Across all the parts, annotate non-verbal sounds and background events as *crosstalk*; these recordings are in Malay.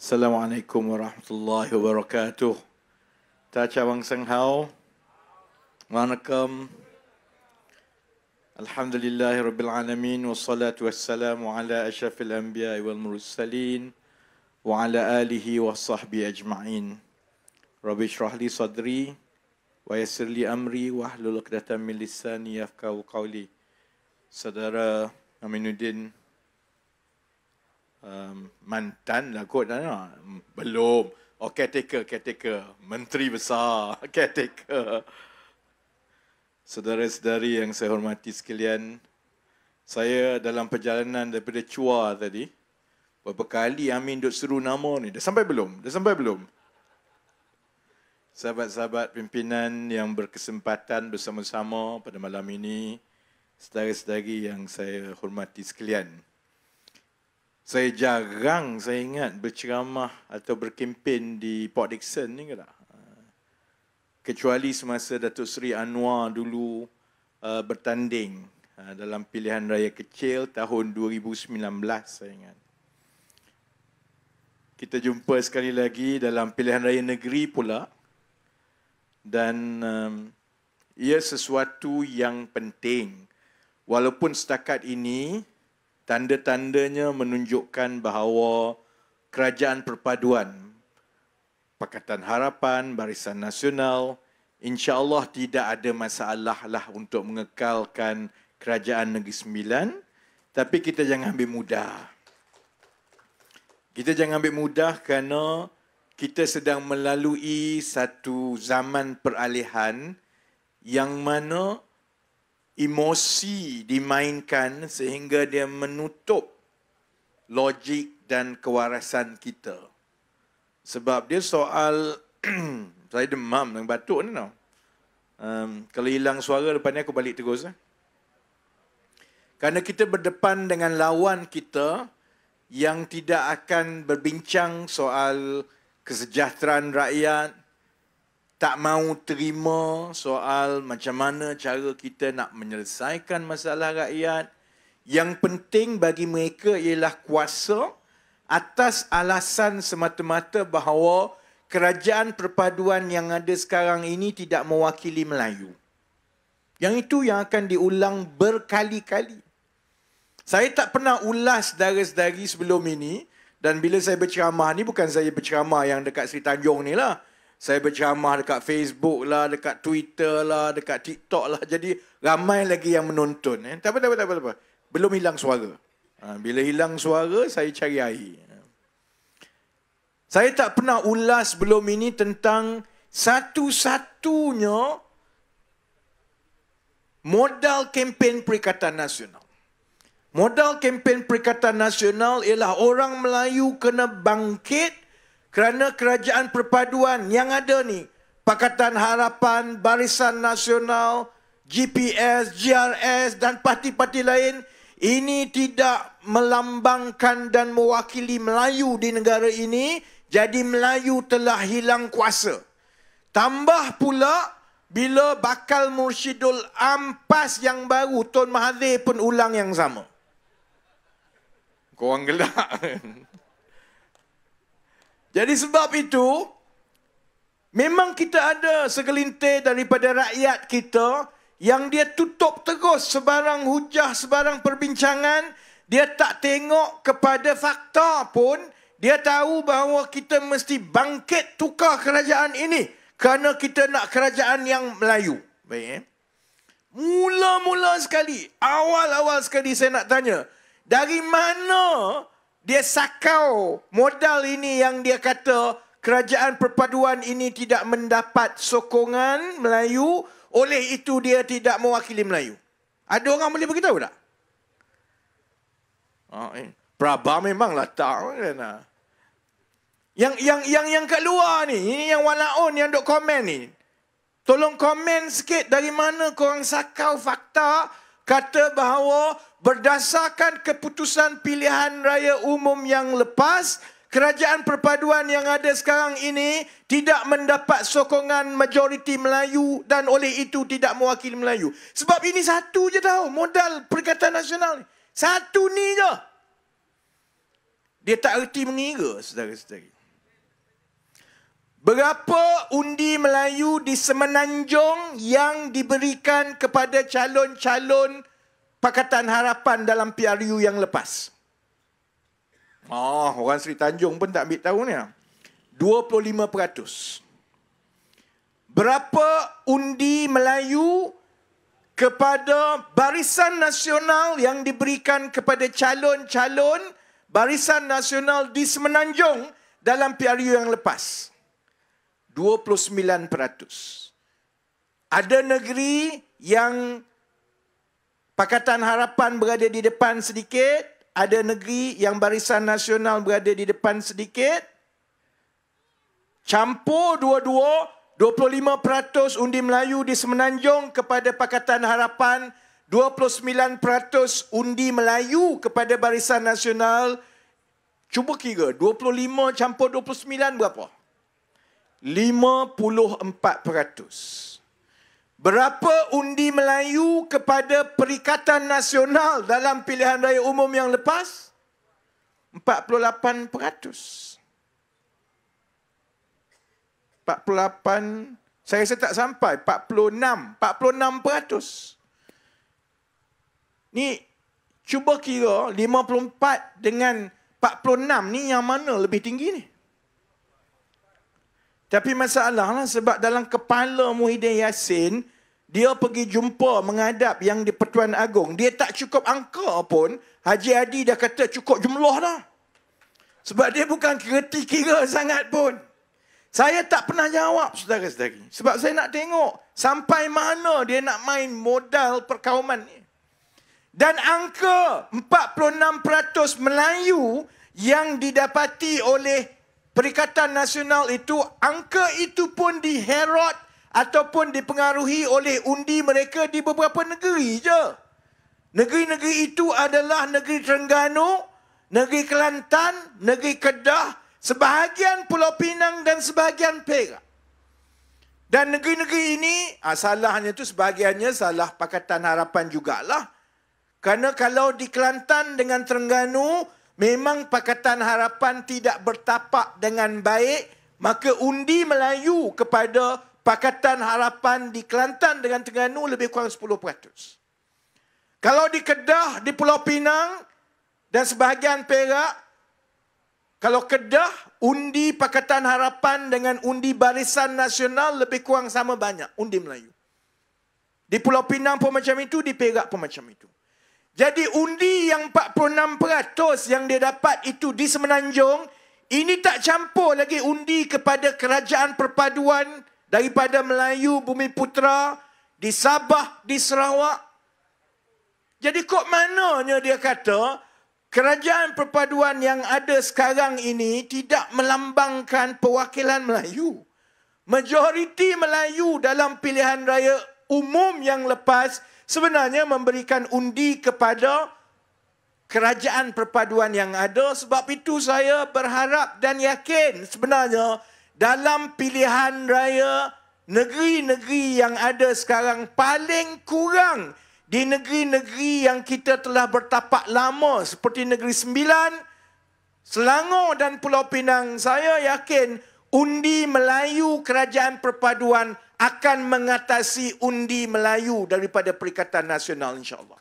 Assalamualaikum warahmatullahi wabarakatuh. Tacha Wang Sang Hao. Wanakkam. Alhamdulillahi Rabbil Alamin. Wassalatu wassalamu ala ashafil anbiya wal mursalin. Wa ala alihi wa sahbihi ajma'in. Rabbi shrah li sadri. Wa yassir li amri. Wa ahlul uqdatan min lisani yafqahu qawli. Saudara Aminuddin um, mantan lah kot. Lah, lah. Belum. Oh, caretaker, caretaker. Menteri besar, *laughs* caretaker. Saudara-saudari yang saya hormati sekalian, saya dalam perjalanan daripada Chua tadi, berapa kali Amin duduk seru nama ni. Dah sampai belum? Dah sampai belum? Sahabat-sahabat pimpinan yang berkesempatan bersama-sama pada malam ini, saudara-saudari yang saya hormati sekalian saya jarang saya ingat berceramah atau berkempen di Port Dickson ni ke tak? Kecuali semasa Datuk Seri Anwar dulu uh, bertanding uh, dalam pilihan raya kecil tahun 2019 saya ingat. Kita jumpa sekali lagi dalam pilihan raya negeri pula. Dan um, ia sesuatu yang penting. Walaupun setakat ini tanda-tandanya menunjukkan bahawa kerajaan perpaduan Pakatan Harapan, Barisan Nasional insya-Allah tidak ada masalah lah untuk mengekalkan kerajaan Negeri Sembilan tapi kita jangan ambil mudah. Kita jangan ambil mudah kerana kita sedang melalui satu zaman peralihan yang mana emosi dimainkan sehingga dia menutup logik dan kewarasan kita. Sebab dia soal *clears throat* saya demam dengan batuk ni tau. Um, kalau hilang suara depan ni aku balik terus. Eh? Kerana kita berdepan dengan lawan kita yang tidak akan berbincang soal kesejahteraan rakyat, tak mau terima soal macam mana cara kita nak menyelesaikan masalah rakyat. Yang penting bagi mereka ialah kuasa atas alasan semata-mata bahawa kerajaan perpaduan yang ada sekarang ini tidak mewakili Melayu. Yang itu yang akan diulang berkali-kali. Saya tak pernah ulas dari-dari sebelum ini dan bila saya berceramah ni bukan saya berceramah yang dekat Sri Tanjung ni lah saya berjamah dekat Facebook lah, dekat Twitter lah, dekat TikTok lah. Jadi ramai lagi yang menonton. Eh. Tak apa, tak apa, tak apa, tak apa. Belum hilang suara. Ha, bila hilang suara, saya cari air. Saya tak pernah ulas belum ini tentang satu-satunya modal kempen Perikatan Nasional. Modal kempen Perikatan Nasional ialah orang Melayu kena bangkit kerana kerajaan perpaduan yang ada ni Pakatan Harapan, Barisan Nasional, GPS, GRS dan parti-parti lain ini tidak melambangkan dan mewakili Melayu di negara ini jadi Melayu telah hilang kuasa. Tambah pula bila bakal Mursyidul Ampas yang baru Tun Mahathir pun ulang yang sama. Korang gelak. *laughs* Jadi sebab itu, memang kita ada segelintir daripada rakyat kita yang dia tutup terus sebarang hujah, sebarang perbincangan. Dia tak tengok kepada fakta pun. Dia tahu bahawa kita mesti bangkit tukar kerajaan ini kerana kita nak kerajaan yang Melayu. Baik, eh? Mula-mula sekali, awal-awal sekali saya nak tanya. Dari mana dia sakau modal ini yang dia kata kerajaan perpaduan ini tidak mendapat sokongan Melayu oleh itu dia tidak mewakili Melayu. Ada orang boleh beritahu tak? Oh, eh. Prabah memanglah tak. Eh, kan? Yang yang yang yang kat luar ni, ini yang walaun yang dok komen ni. Tolong komen sikit dari mana korang sakau fakta kata bahawa berdasarkan keputusan pilihan raya umum yang lepas, kerajaan perpaduan yang ada sekarang ini tidak mendapat sokongan majoriti Melayu dan oleh itu tidak mewakili Melayu. Sebab ini satu je tau modal Perikatan Nasional Satu ni je. Dia tak erti mengira, saudara-saudari. Berapa undi Melayu di Semenanjung yang diberikan kepada calon-calon Pakatan Harapan dalam PRU yang lepas. Oh, orang Seri Tanjung pun tak ambil tahu ni. 25%. Ah. Berapa undi Melayu kepada barisan nasional yang diberikan kepada calon-calon barisan nasional di Semenanjung dalam PRU yang lepas? 29%. Ada negeri yang Pakatan Harapan berada di depan sedikit. Ada negeri yang Barisan Nasional berada di depan sedikit. Campur dua-dua. 25% undi Melayu di Semenanjung kepada Pakatan Harapan. 29% undi Melayu kepada Barisan Nasional. Cuba kira, 25 campur 29 berapa? 54%. Berapa undi Melayu kepada Perikatan Nasional dalam pilihan raya umum yang lepas? 48%. 48, saya rasa tak sampai. 46, 46%. Ni cuba kira 54 dengan 46 ni yang mana lebih tinggi ni? Tapi masalahlah sebab dalam kepala Muhyiddin Yassin, dia pergi jumpa menghadap yang di Pertuan Agong. Dia tak cukup angka pun, Haji Hadi dah kata cukup jumlah dah. Sebab dia bukan kira-kira sangat pun. Saya tak pernah jawab, saudara-saudari. Sebab saya nak tengok sampai mana dia nak main modal perkauman ni. Dan angka 46% Melayu yang didapati oleh Perikatan Nasional itu, angka itu pun diherot ataupun dipengaruhi oleh undi mereka di beberapa negeri je. Negeri-negeri itu adalah negeri Terengganu, negeri Kelantan, negeri Kedah, sebahagian Pulau Pinang dan sebahagian Perak. Dan negeri-negeri ini, ah, salahnya itu sebahagiannya salah Pakatan Harapan jugalah. Kerana kalau di Kelantan dengan Terengganu, Memang Pakatan Harapan tidak bertapak dengan baik, maka undi Melayu kepada Pakatan Harapan di Kelantan dengan Terengganu lebih kurang 10%. Kalau di Kedah, di Pulau Pinang dan sebahagian Perak, kalau Kedah, undi Pakatan Harapan dengan undi Barisan Nasional lebih kurang sama banyak, undi Melayu. Di Pulau Pinang pun macam itu, di Perak pun macam itu. Jadi undi yang 46% yang dia dapat itu di Semenanjung, ini tak campur lagi undi kepada kerajaan perpaduan daripada Melayu Bumi Putra di Sabah, di Sarawak. Jadi kok mananya dia kata kerajaan perpaduan yang ada sekarang ini tidak melambangkan perwakilan Melayu. Majoriti Melayu dalam pilihan raya umum yang lepas sebenarnya memberikan undi kepada kerajaan perpaduan yang ada sebab itu saya berharap dan yakin sebenarnya dalam pilihan raya negeri-negeri yang ada sekarang paling kurang di negeri-negeri yang kita telah bertapak lama seperti negeri Sembilan, Selangor dan Pulau Pinang saya yakin undi Melayu kerajaan perpaduan akan mengatasi undi Melayu daripada Perikatan Nasional insyaAllah.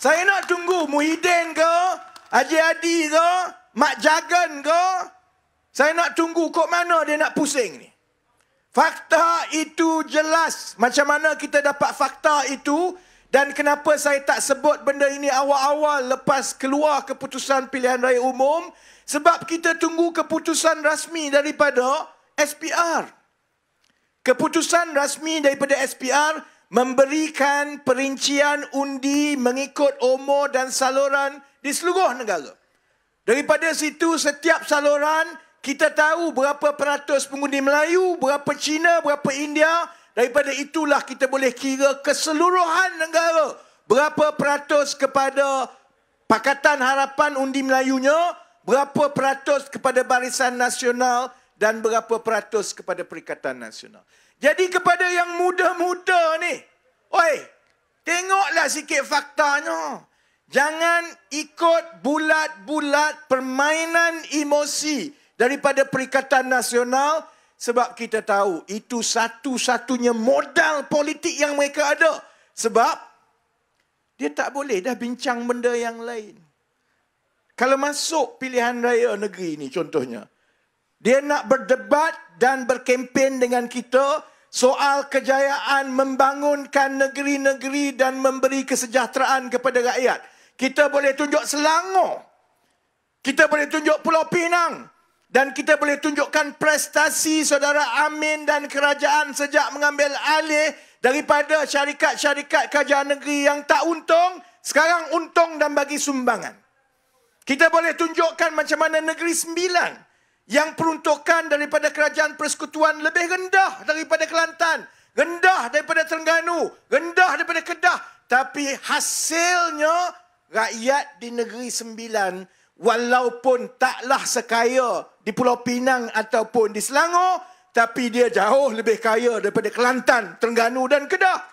Saya nak tunggu Muhyiddin ke, Haji Hadi ke, Mak Jagan ke. Saya nak tunggu kok mana dia nak pusing ni. Fakta itu jelas. Macam mana kita dapat fakta itu. Dan kenapa saya tak sebut benda ini awal-awal lepas keluar keputusan pilihan raya umum. Sebab kita tunggu keputusan rasmi daripada SPR. Keputusan rasmi daripada SPR memberikan perincian undi mengikut umur dan saluran di seluruh negara. Daripada situ setiap saluran kita tahu berapa peratus pengundi Melayu, berapa Cina, berapa India. Daripada itulah kita boleh kira keseluruhan negara berapa peratus kepada Pakatan Harapan Undi Melayunya, berapa peratus kepada Barisan Nasional dan berapa peratus kepada Perikatan Nasional. Jadi kepada yang muda-muda ni, oi, tengoklah sikit faktanya. Jangan ikut bulat-bulat permainan emosi daripada Perikatan Nasional sebab kita tahu itu satu-satunya modal politik yang mereka ada. Sebab dia tak boleh dah bincang benda yang lain. Kalau masuk pilihan raya negeri ini contohnya, dia nak berdebat dan berkempen dengan kita soal kejayaan membangunkan negeri-negeri dan memberi kesejahteraan kepada rakyat. Kita boleh tunjuk Selangor. Kita boleh tunjuk Pulau Pinang. Dan kita boleh tunjukkan prestasi saudara Amin dan kerajaan sejak mengambil alih daripada syarikat-syarikat kerajaan negeri yang tak untung, sekarang untung dan bagi sumbangan. Kita boleh tunjukkan macam mana negeri sembilan yang peruntukan daripada kerajaan persekutuan lebih rendah daripada Kelantan, rendah daripada Terengganu, rendah daripada Kedah. Tapi hasilnya rakyat di Negeri Sembilan walaupun taklah sekaya di Pulau Pinang ataupun di Selangor, tapi dia jauh lebih kaya daripada Kelantan, Terengganu dan Kedah.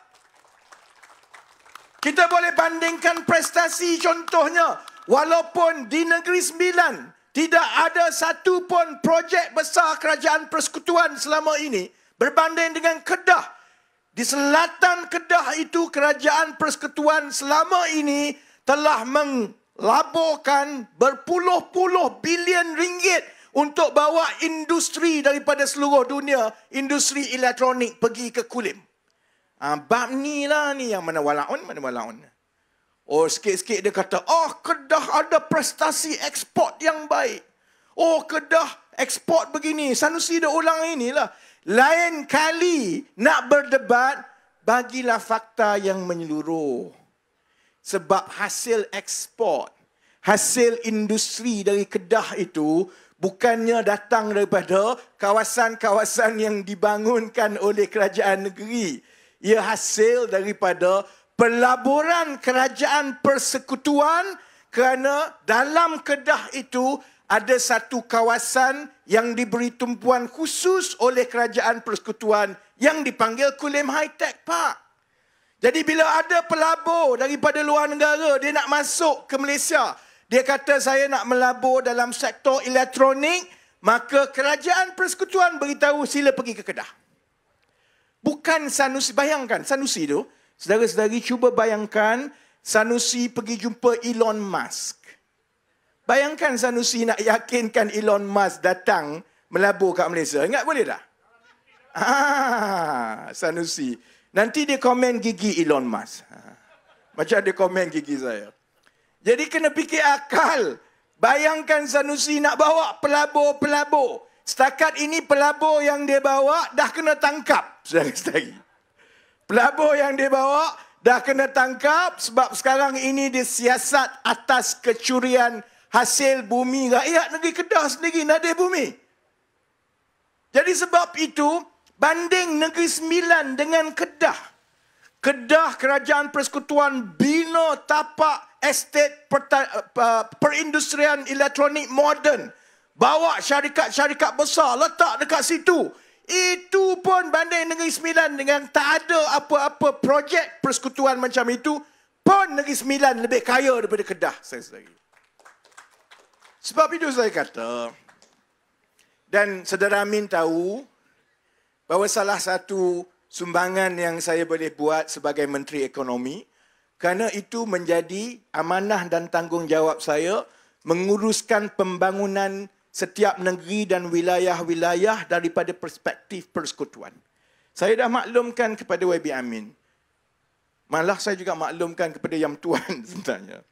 Kita boleh bandingkan prestasi contohnya. Walaupun di Negeri Sembilan, tidak ada satu pun projek besar kerajaan persekutuan selama ini berbanding dengan Kedah. Di selatan Kedah itu kerajaan persekutuan selama ini telah melaburkan berpuluh-puluh bilion ringgit untuk bawa industri daripada seluruh dunia, industri elektronik pergi ke Kulim. Ah, bab ni lah ni yang mana walaun, mana walaun. Oh, sikit-sikit dia kata, oh, Kedah ada prestasi ekspor yang baik. Oh, Kedah ekspor begini. Sanusi dia ulang inilah. Lain kali nak berdebat, bagilah fakta yang menyeluruh. Sebab hasil ekspor, hasil industri dari Kedah itu, bukannya datang daripada kawasan-kawasan yang dibangunkan oleh kerajaan negeri. Ia hasil daripada pelaburan kerajaan persekutuan kerana dalam Kedah itu ada satu kawasan yang diberi tumpuan khusus oleh kerajaan persekutuan yang dipanggil Kulim High Tech Park. Jadi bila ada pelabur daripada luar negara dia nak masuk ke Malaysia, dia kata saya nak melabur dalam sektor elektronik, maka kerajaan persekutuan beritahu sila pergi ke Kedah. Bukan Sanusi, bayangkan Sanusi itu, Saudara-saudari cuba bayangkan Sanusi pergi jumpa Elon Musk. Bayangkan Sanusi nak yakinkan Elon Musk datang melabur kat Malaysia. Ingat boleh tak? Ah, Sanusi. Nanti dia komen gigi Elon Musk. Ah, macam dia komen gigi saya. Jadi kena fikir akal. Bayangkan Sanusi nak bawa pelabur-pelabur. Setakat ini pelabur yang dia bawa dah kena tangkap. Sudah sedari. Pelabur yang dia bawa dah kena tangkap sebab sekarang ini dia siasat atas kecurian hasil bumi rakyat negeri Kedah sendiri, Nadir Bumi. Jadi sebab itu, banding Negeri Sembilan dengan Kedah. Kedah Kerajaan Persekutuan bino tapak estet eh, perindustrian elektronik moden. Bawa syarikat-syarikat besar letak dekat situ. Itu pun banding Negeri Sembilan dengan tak ada apa-apa projek persekutuan macam itu pun Negeri Sembilan lebih kaya daripada Kedah saya sendiri. Sebab itu saya kata dan saudara Amin tahu bahawa salah satu sumbangan yang saya boleh buat sebagai Menteri Ekonomi kerana itu menjadi amanah dan tanggungjawab saya menguruskan pembangunan setiap negeri dan wilayah-wilayah daripada perspektif persekutuan. Saya dah maklumkan kepada YB Amin. Malah saya juga maklumkan kepada Yang Tuan *laughs* sebenarnya.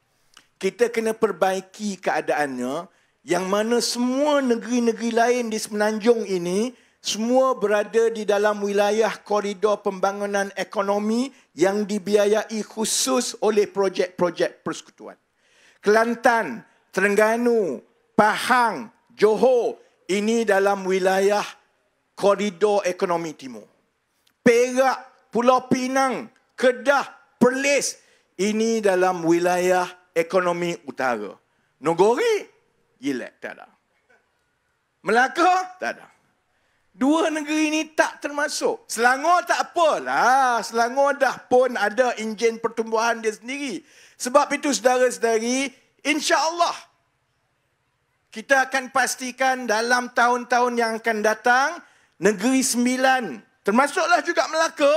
Kita kena perbaiki keadaannya yang mana semua negeri-negeri lain di semenanjung ini semua berada di dalam wilayah koridor pembangunan ekonomi yang dibiayai khusus oleh projek-projek persekutuan. Kelantan, Terengganu, Pahang, Johor ini dalam wilayah koridor ekonomi timur. Perak, Pulau Pinang, Kedah, Perlis ini dalam wilayah ekonomi utara. Nogori, Gilek, tak ada. Melaka, tak ada. Dua negeri ini tak termasuk. Selangor tak apalah. Ah, Selangor dah pun ada enjin pertumbuhan dia sendiri. Sebab itu, saudara-saudari, insya Allah kita akan pastikan dalam tahun-tahun yang akan datang, Negeri Sembilan, termasuklah juga Melaka,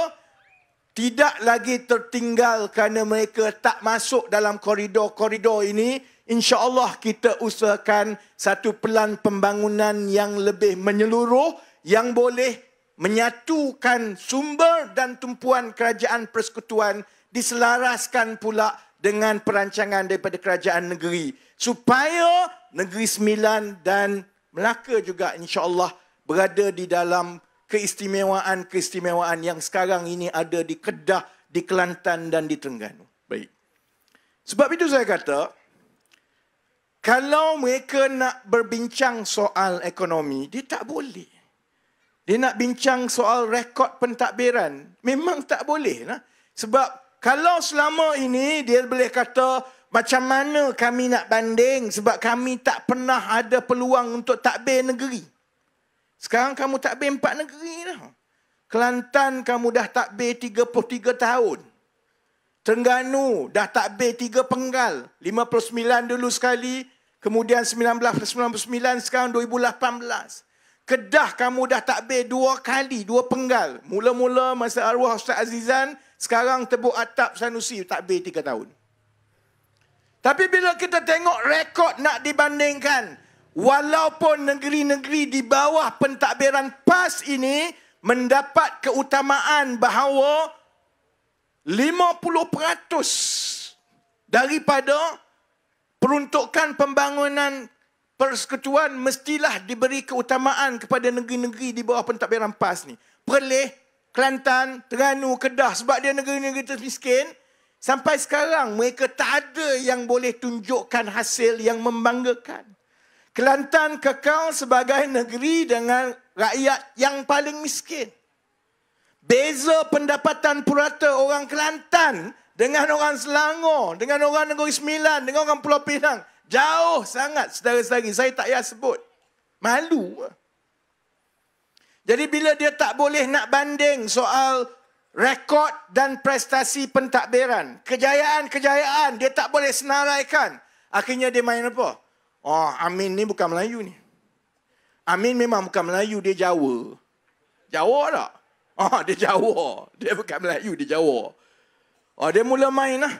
tidak lagi tertinggal kerana mereka tak masuk dalam koridor-koridor ini. Insya Allah kita usahakan satu pelan pembangunan yang lebih menyeluruh, yang boleh menyatukan sumber dan tumpuan kerajaan persekutuan diselaraskan pula dengan perancangan daripada kerajaan negeri supaya Negeri Sembilan dan Melaka juga insyaAllah berada di dalam keistimewaan-keistimewaan yang sekarang ini ada di Kedah, di Kelantan dan di Terengganu. Baik. Sebab itu saya kata, kalau mereka nak berbincang soal ekonomi, dia tak boleh. Dia nak bincang soal rekod pentadbiran, memang tak boleh. Nah? Sebab kalau selama ini dia boleh kata, macam mana kami nak banding sebab kami tak pernah ada peluang untuk takbir negeri. Sekarang kamu takbir empat negeri dah. Kelantan kamu dah takbir 33 tahun. Terengganu dah takbir tiga penggal. 59 dulu sekali, kemudian 1999, sekarang 2018. Kedah kamu dah takbir dua kali, dua penggal. Mula-mula masa arwah Ustaz Azizan, sekarang tebuk atap Sanusi takbir tiga tahun. Tapi bila kita tengok rekod nak dibandingkan, walaupun negeri-negeri di bawah pentadbiran PAS ini mendapat keutamaan bahawa 50% daripada peruntukan pembangunan persekutuan mestilah diberi keutamaan kepada negeri-negeri di bawah pentadbiran PAS ni. Perleh, Kelantan, Terengganu, Kedah sebab dia negeri-negeri termiskin -negeri Sampai sekarang mereka tak ada yang boleh tunjukkan hasil yang membanggakan. Kelantan kekal sebagai negeri dengan rakyat yang paling miskin. Beza pendapatan purata orang Kelantan dengan orang Selangor, dengan orang Negeri Sembilan, dengan orang Pulau Pinang. Jauh sangat saudara sedari Saya tak payah sebut. Malu. Jadi bila dia tak boleh nak banding soal rekod dan prestasi pentadbiran. Kejayaan-kejayaan dia tak boleh senaraikan. Akhirnya dia main apa? Oh, Amin ni bukan Melayu ni. Amin memang bukan Melayu, dia Jawa. Jawa tak? Oh, *laughs* dia Jawa. Dia bukan Melayu, dia Jawa. Oh, dia mula main lah.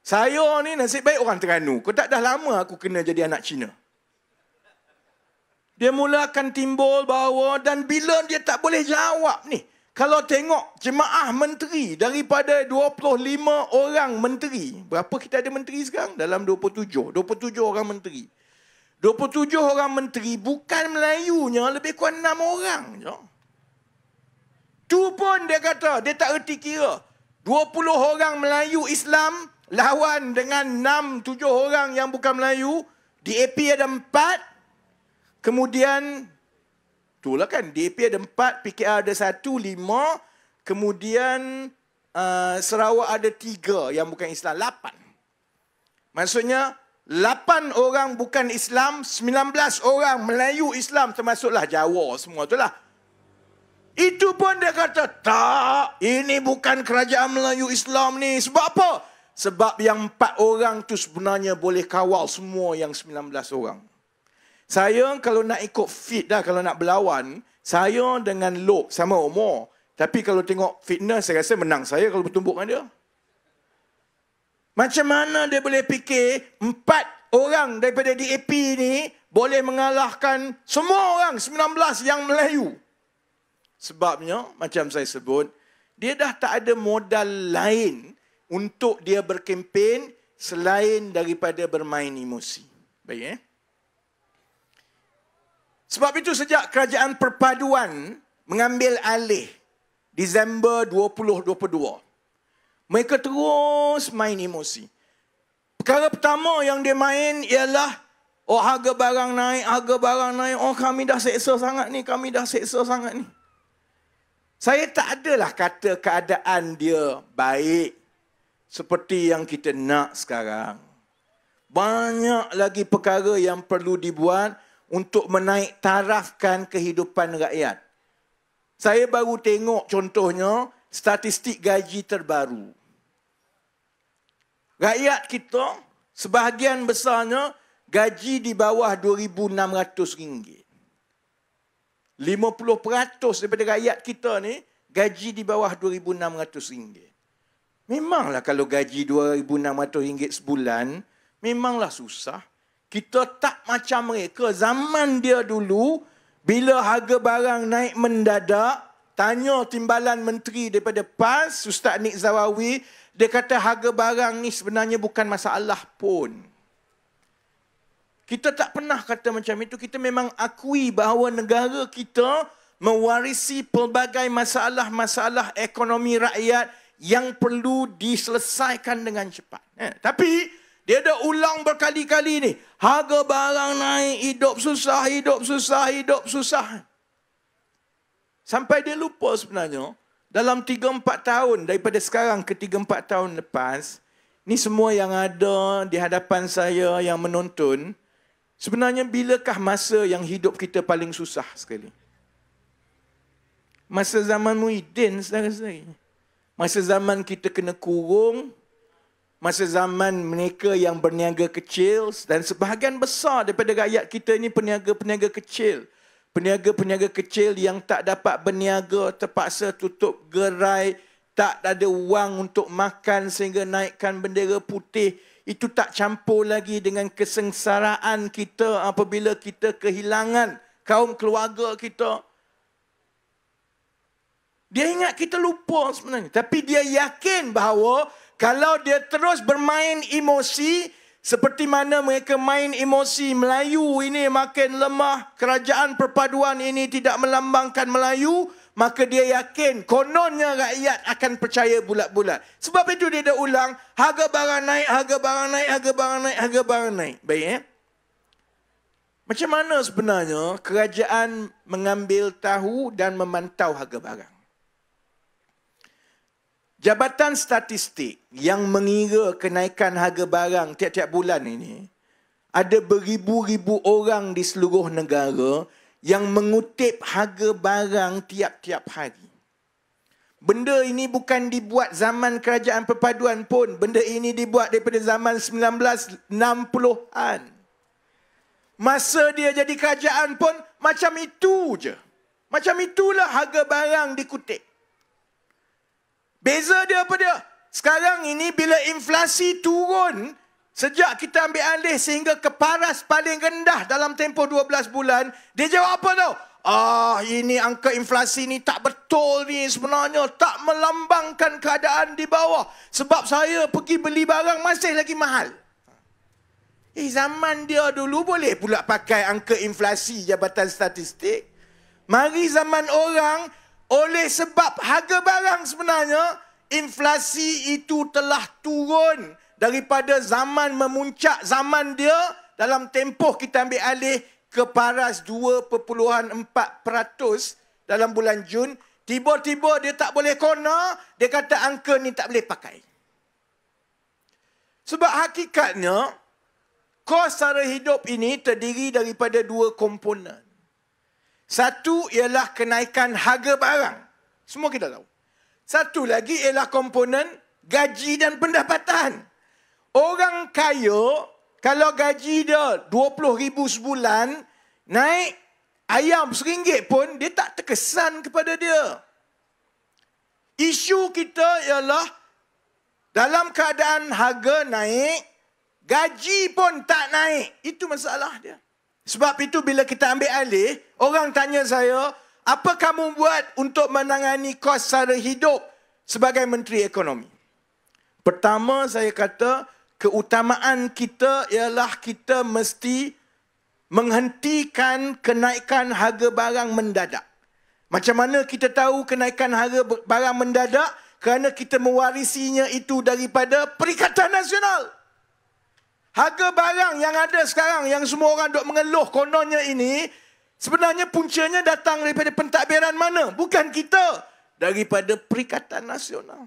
Saya ni nasib baik orang Terengganu. Kau tak dah lama aku kena jadi anak Cina. Dia mula akan timbul bahawa dan bila dia tak boleh jawab ni kalau tengok jemaah menteri daripada 25 orang menteri, berapa kita ada menteri sekarang? Dalam 27, 27 orang menteri. 27 orang menteri bukan Melayunya, lebih kurang 6 orang. Tu pun dia kata, dia tak reti kira. 20 orang Melayu Islam lawan dengan 6-7 orang yang bukan Melayu. Di AP ada 4. Kemudian Itulah kan. DAP ada empat, PKR ada satu, lima. Kemudian uh, Sarawak ada tiga yang bukan Islam. Lapan. Maksudnya, lapan orang bukan Islam, sembilan belas orang Melayu Islam termasuklah Jawa semua itulah. Itu pun dia kata, tak, ini bukan kerajaan Melayu Islam ni. Sebab apa? Sebab yang empat orang tu sebenarnya boleh kawal semua yang sembilan belas orang. Saya kalau nak ikut fit dah kalau nak berlawan, saya dengan Lok sama umur. Tapi kalau tengok fitness saya rasa menang saya kalau bertumbuk dengan dia. Macam mana dia boleh fikir empat orang daripada DAP ni boleh mengalahkan semua orang 19 yang Melayu. Sebabnya macam saya sebut, dia dah tak ada modal lain untuk dia berkempen selain daripada bermain emosi. Baik eh? Sebab itu sejak kerajaan perpaduan mengambil alih Disember 2022, mereka terus main emosi. Perkara pertama yang dia main ialah Oh harga barang naik, harga barang naik. Oh kami dah seksa sangat ni, kami dah seksa sangat ni. Saya tak adalah kata keadaan dia baik seperti yang kita nak sekarang. Banyak lagi perkara yang perlu dibuat untuk menaik tarafkan kehidupan rakyat. Saya baru tengok contohnya statistik gaji terbaru. Rakyat kita sebahagian besarnya gaji di bawah RM2,600. 50% daripada rakyat kita ni gaji di bawah RM2,600. Memanglah kalau gaji RM2,600 sebulan, memanglah susah kita tak macam mereka. Zaman dia dulu, bila harga barang naik mendadak, tanya timbalan menteri daripada PAS, Ustaz Nik Zawawi, dia kata harga barang ni sebenarnya bukan masalah pun. Kita tak pernah kata macam itu. Kita memang akui bahawa negara kita mewarisi pelbagai masalah-masalah ekonomi rakyat yang perlu diselesaikan dengan cepat. Eh, tapi, tapi, dia dah ulang berkali-kali ni. Harga barang naik, hidup susah, hidup susah, hidup susah. Sampai dia lupa sebenarnya, dalam 3-4 tahun, daripada sekarang ke 3-4 tahun lepas, ni semua yang ada di hadapan saya yang menonton, sebenarnya bilakah masa yang hidup kita paling susah sekali? Masa zaman Muhyiddin, saya rasa. Masa zaman kita kena kurung, masa zaman mereka yang berniaga kecil dan sebahagian besar daripada rakyat kita ini peniaga-peniaga kecil. Peniaga-peniaga kecil yang tak dapat berniaga terpaksa tutup gerai, tak ada wang untuk makan sehingga naikkan bendera putih. Itu tak campur lagi dengan kesengsaraan kita apabila kita kehilangan kaum keluarga kita. Dia ingat kita lupa sebenarnya. Tapi dia yakin bahawa kalau dia terus bermain emosi, seperti mana mereka main emosi Melayu ini makin lemah, kerajaan perpaduan ini tidak melambangkan Melayu, maka dia yakin kononnya rakyat akan percaya bulat-bulat. Sebab itu dia dah ulang, harga barang naik, harga barang naik, harga barang naik, harga barang naik. Baik eh? Macam mana sebenarnya kerajaan mengambil tahu dan memantau harga barang? Jabatan Statistik yang mengira kenaikan harga barang tiap-tiap bulan ini, ada beribu-ribu orang di seluruh negara yang mengutip harga barang tiap-tiap hari. Benda ini bukan dibuat zaman kerajaan perpaduan pun. Benda ini dibuat daripada zaman 1960-an. Masa dia jadi kerajaan pun macam itu je. Macam itulah harga barang dikutip. Beza dia apa dia? Sekarang ini bila inflasi turun sejak kita ambil alih sehingga ke paras paling rendah dalam tempoh 12 bulan, dia jawab apa tau? Ah, ini angka inflasi ni tak betul ni sebenarnya. Tak melambangkan keadaan di bawah. Sebab saya pergi beli barang masih lagi mahal. Eh, zaman dia dulu boleh pula pakai angka inflasi Jabatan Statistik. Mari zaman orang oleh sebab harga barang sebenarnya inflasi itu telah turun daripada zaman memuncak zaman dia dalam tempoh kita ambil alih ke paras 2.4% dalam bulan Jun tiba-tiba dia tak boleh kena dia kata angka ni tak boleh pakai sebab hakikatnya kos sara hidup ini terdiri daripada dua komponen satu ialah kenaikan harga barang. Semua kita tahu. Satu lagi ialah komponen gaji dan pendapatan. Orang kaya kalau gaji dia RM20,000 sebulan naik ayam RM1 pun dia tak terkesan kepada dia. Isu kita ialah dalam keadaan harga naik, gaji pun tak naik. Itu masalah dia. Sebab itu bila kita ambil alih, orang tanya saya, apa kamu buat untuk menangani kos sara hidup sebagai Menteri Ekonomi? Pertama saya kata, keutamaan kita ialah kita mesti menghentikan kenaikan harga barang mendadak. Macam mana kita tahu kenaikan harga barang mendadak? Kerana kita mewarisinya itu daripada Perikatan Nasional. Harga barang yang ada sekarang yang semua orang duk mengeluh kononnya ini sebenarnya puncanya datang daripada pentadbiran mana? Bukan kita. Daripada Perikatan Nasional.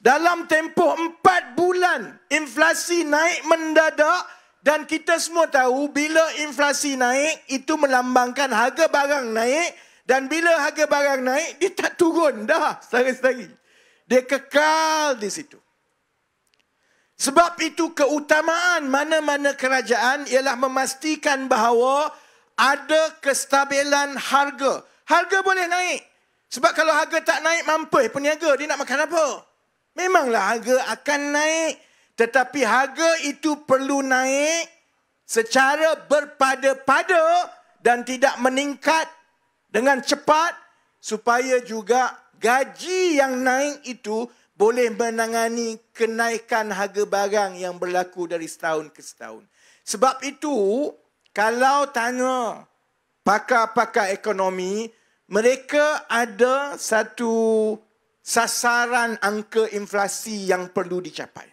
Dalam tempoh 4 bulan inflasi naik mendadak dan kita semua tahu bila inflasi naik itu melambangkan harga barang naik dan bila harga barang naik dia tak turun dah sehari-hari. Dia kekal di situ. Sebab itu keutamaan mana-mana kerajaan ialah memastikan bahawa ada kestabilan harga. Harga boleh naik. Sebab kalau harga tak naik, mampu peniaga. Dia nak makan apa? Memanglah harga akan naik. Tetapi harga itu perlu naik secara berpada-pada dan tidak meningkat dengan cepat supaya juga gaji yang naik itu boleh menangani kenaikan harga barang yang berlaku dari setahun ke setahun. Sebab itu, kalau tanya pakar-pakar ekonomi, mereka ada satu sasaran angka inflasi yang perlu dicapai.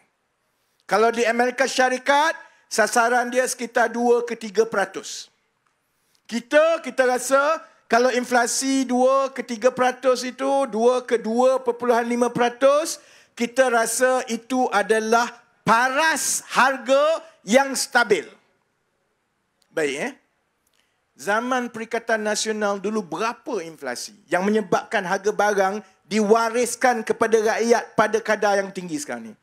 Kalau di Amerika Syarikat, sasaran dia sekitar 2 ke 3 peratus. Kita, kita rasa kalau inflasi 2 ke 3 peratus itu, 2 ke 2.5 peratus, kita rasa itu adalah paras harga yang stabil. Baik, eh? Zaman Perikatan Nasional dulu berapa inflasi yang menyebabkan harga barang diwariskan kepada rakyat pada kadar yang tinggi sekarang ni?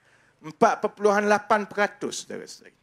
4.8 peratus, saudara-saudara.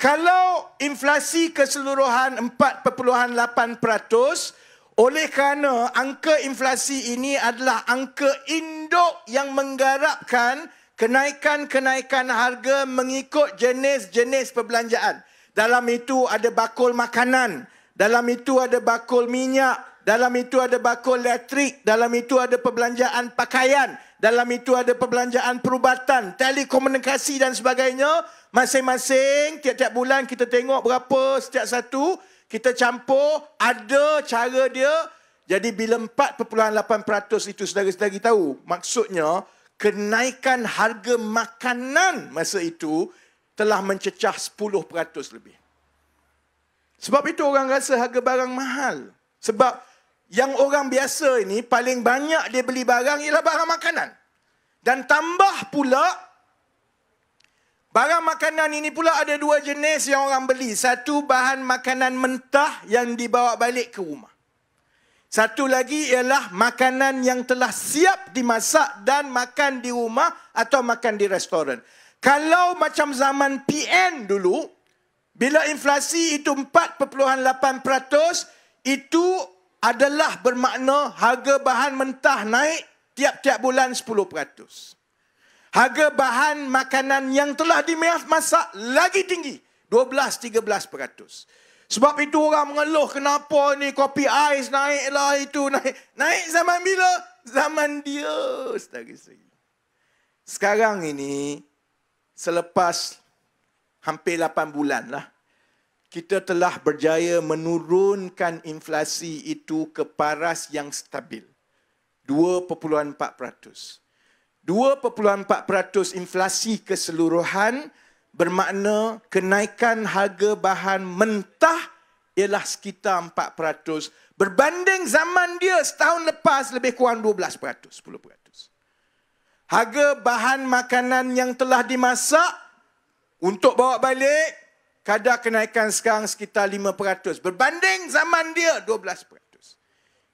Kalau inflasi keseluruhan 4.8% oleh kerana angka inflasi ini adalah angka induk yang menggarapkan kenaikan-kenaikan harga mengikut jenis-jenis perbelanjaan. Dalam itu ada bakul makanan, dalam itu ada bakul minyak, dalam itu ada bakul elektrik, dalam itu ada perbelanjaan pakaian, dalam itu ada perbelanjaan perubatan, telekomunikasi dan sebagainya. Masing-masing tiap-tiap bulan kita tengok berapa setiap satu. Kita campur ada cara dia. Jadi bila 4.8% itu saudara-saudari tahu. Maksudnya kenaikan harga makanan masa itu telah mencecah 10% lebih. Sebab itu orang rasa harga barang mahal. Sebab yang orang biasa ini paling banyak dia beli barang ialah barang makanan. Dan tambah pula Barang makanan ini pula ada dua jenis yang orang beli. Satu bahan makanan mentah yang dibawa balik ke rumah. Satu lagi ialah makanan yang telah siap dimasak dan makan di rumah atau makan di restoran. Kalau macam zaman PN dulu, bila inflasi itu 4.8%, itu adalah bermakna harga bahan mentah naik tiap-tiap bulan 10% harga bahan makanan yang telah dimasak lagi tinggi 12-13%. Sebab itu orang mengeluh kenapa ni kopi ais naik, lah itu naik. Naik zaman bila? Zaman dia, saudara-saudari. Sekarang ini selepas hampir 8 bulan lah kita telah berjaya menurunkan inflasi itu ke paras yang stabil. 2.4%. 2.4% inflasi keseluruhan bermakna kenaikan harga bahan mentah ialah sekitar 4% berbanding zaman dia setahun lepas lebih kurang 12% 10%. Harga bahan makanan yang telah dimasak untuk bawa balik kadar kenaikan sekarang sekitar 5% berbanding zaman dia 12%.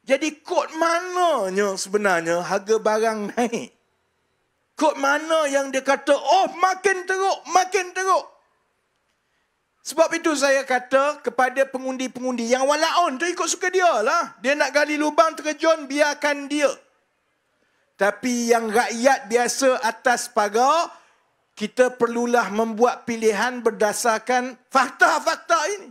Jadi kot mananya sebenarnya harga barang naik? Kok mana yang dia kata, oh makin teruk, makin teruk. Sebab itu saya kata kepada pengundi-pengundi yang walaun tu ikut suka dia lah. Dia nak gali lubang terjun, biarkan dia. Tapi yang rakyat biasa atas pagar, kita perlulah membuat pilihan berdasarkan fakta-fakta ini.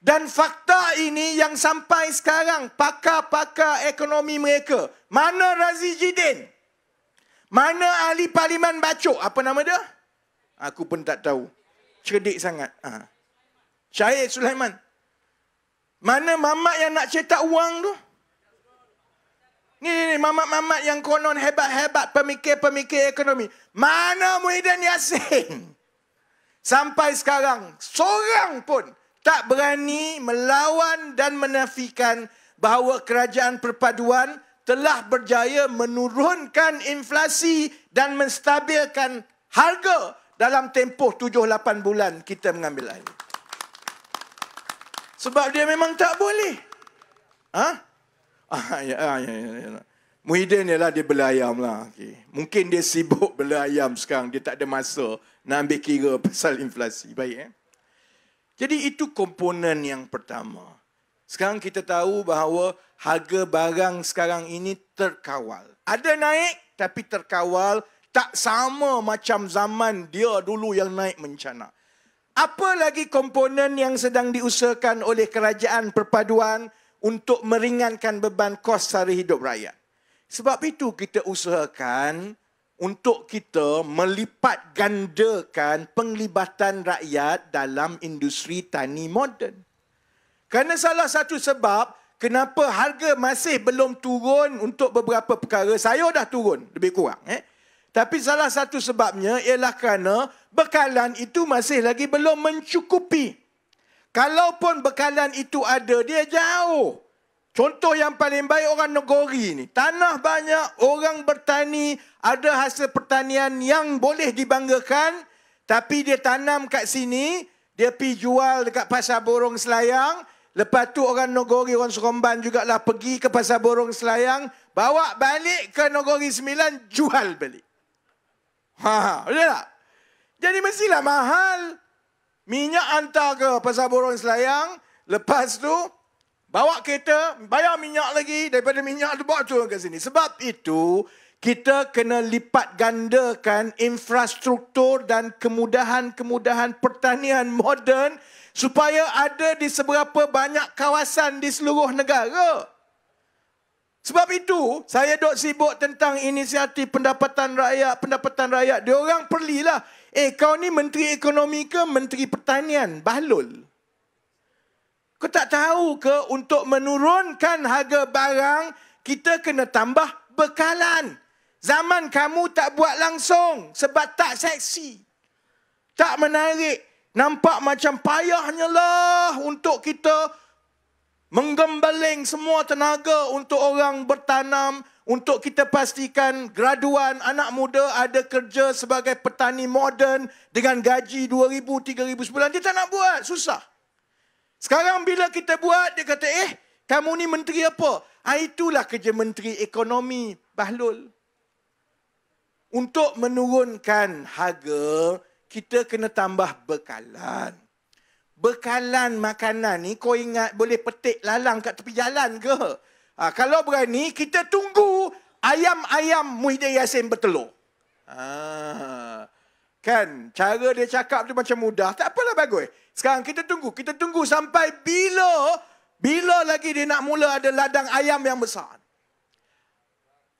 Dan fakta ini yang sampai sekarang pakar-pakar ekonomi mereka. Mana Razi Jidin? Mana ahli parlimen bacok? Apa nama dia? Aku pun tak tahu. Cerdik sangat. Ha. Syahid Sulaiman. Mana mamat yang nak cetak uang tu? Ni ni ni mamat-mamat yang konon hebat-hebat pemikir-pemikir ekonomi. Mana Muhyiddin Yassin? Sampai sekarang, seorang pun tak berani melawan dan menafikan bahawa kerajaan perpaduan telah berjaya menurunkan inflasi dan menstabilkan harga dalam tempoh 7-8 bulan kita mengambil alih. Sebab dia memang tak boleh. Ha? Ah, ya, ya, ya, ya. ya, ya. Muhyiddin ialah dia bela ayam lah. Okay. Mungkin dia sibuk bela ayam sekarang. Dia tak ada masa nak ambil kira *laughs* pasal inflasi. Baik eh? Jadi itu komponen yang pertama. Sekarang kita tahu bahawa harga barang sekarang ini terkawal. Ada naik tapi terkawal tak sama macam zaman dia dulu yang naik mencana. Apa lagi komponen yang sedang diusahakan oleh kerajaan perpaduan untuk meringankan beban kos sara hidup rakyat? Sebab itu kita usahakan untuk kita melipat gandakan penglibatan rakyat dalam industri tani moden. Kerana salah satu sebab kenapa harga masih belum turun untuk beberapa perkara. Saya dah turun lebih kurang. Eh? Tapi salah satu sebabnya ialah kerana bekalan itu masih lagi belum mencukupi. Kalaupun bekalan itu ada, dia jauh. Contoh yang paling baik orang negeri ni. Tanah banyak, orang bertani, ada hasil pertanian yang boleh dibanggakan. Tapi dia tanam kat sini, dia pergi jual dekat pasar borong selayang. Lepas tu orang Nogori, orang Seremban juga lah pergi ke Pasar Borong Selayang. Bawa balik ke Nogori Sembilan, jual balik. Ha, betul tak? Jadi mestilah mahal. Minyak hantar ke Pasar Borong Selayang. Lepas tu, bawa kereta, bayar minyak lagi daripada minyak tu bawa turun ke sini. Sebab itu, kita kena lipat gandakan infrastruktur dan kemudahan-kemudahan pertanian moden supaya ada di seberapa banyak kawasan di seluruh negara. Sebab itu, saya dok sibuk tentang inisiatif pendapatan rakyat, pendapatan rakyat. Dia orang perlilah. Eh, kau ni menteri ekonomi ke menteri pertanian? Bahlul. Kau tak tahu ke untuk menurunkan harga barang, kita kena tambah bekalan. Zaman kamu tak buat langsung sebab tak seksi. Tak menarik. Nampak macam payahnya lah untuk kita menggembeling semua tenaga untuk orang bertanam. Untuk kita pastikan graduan anak muda ada kerja sebagai petani moden dengan gaji RM2,000, RM3,000 sebulan. Dia tak nak buat, susah. Sekarang bila kita buat, dia kata, eh, kamu ni menteri apa? Ah, itulah kerja menteri ekonomi, Bahlul. Untuk menurunkan harga, kita kena tambah bekalan. Bekalan makanan ni kau ingat boleh petik lalang kat tepi jalan ke? Ha, kalau berani, kita tunggu ayam-ayam Muhyiddin Yassin bertelur. Ha, kan, cara dia cakap tu macam mudah. Tak apalah bagus. Sekarang kita tunggu. Kita tunggu sampai bila, bila lagi dia nak mula ada ladang ayam yang besar.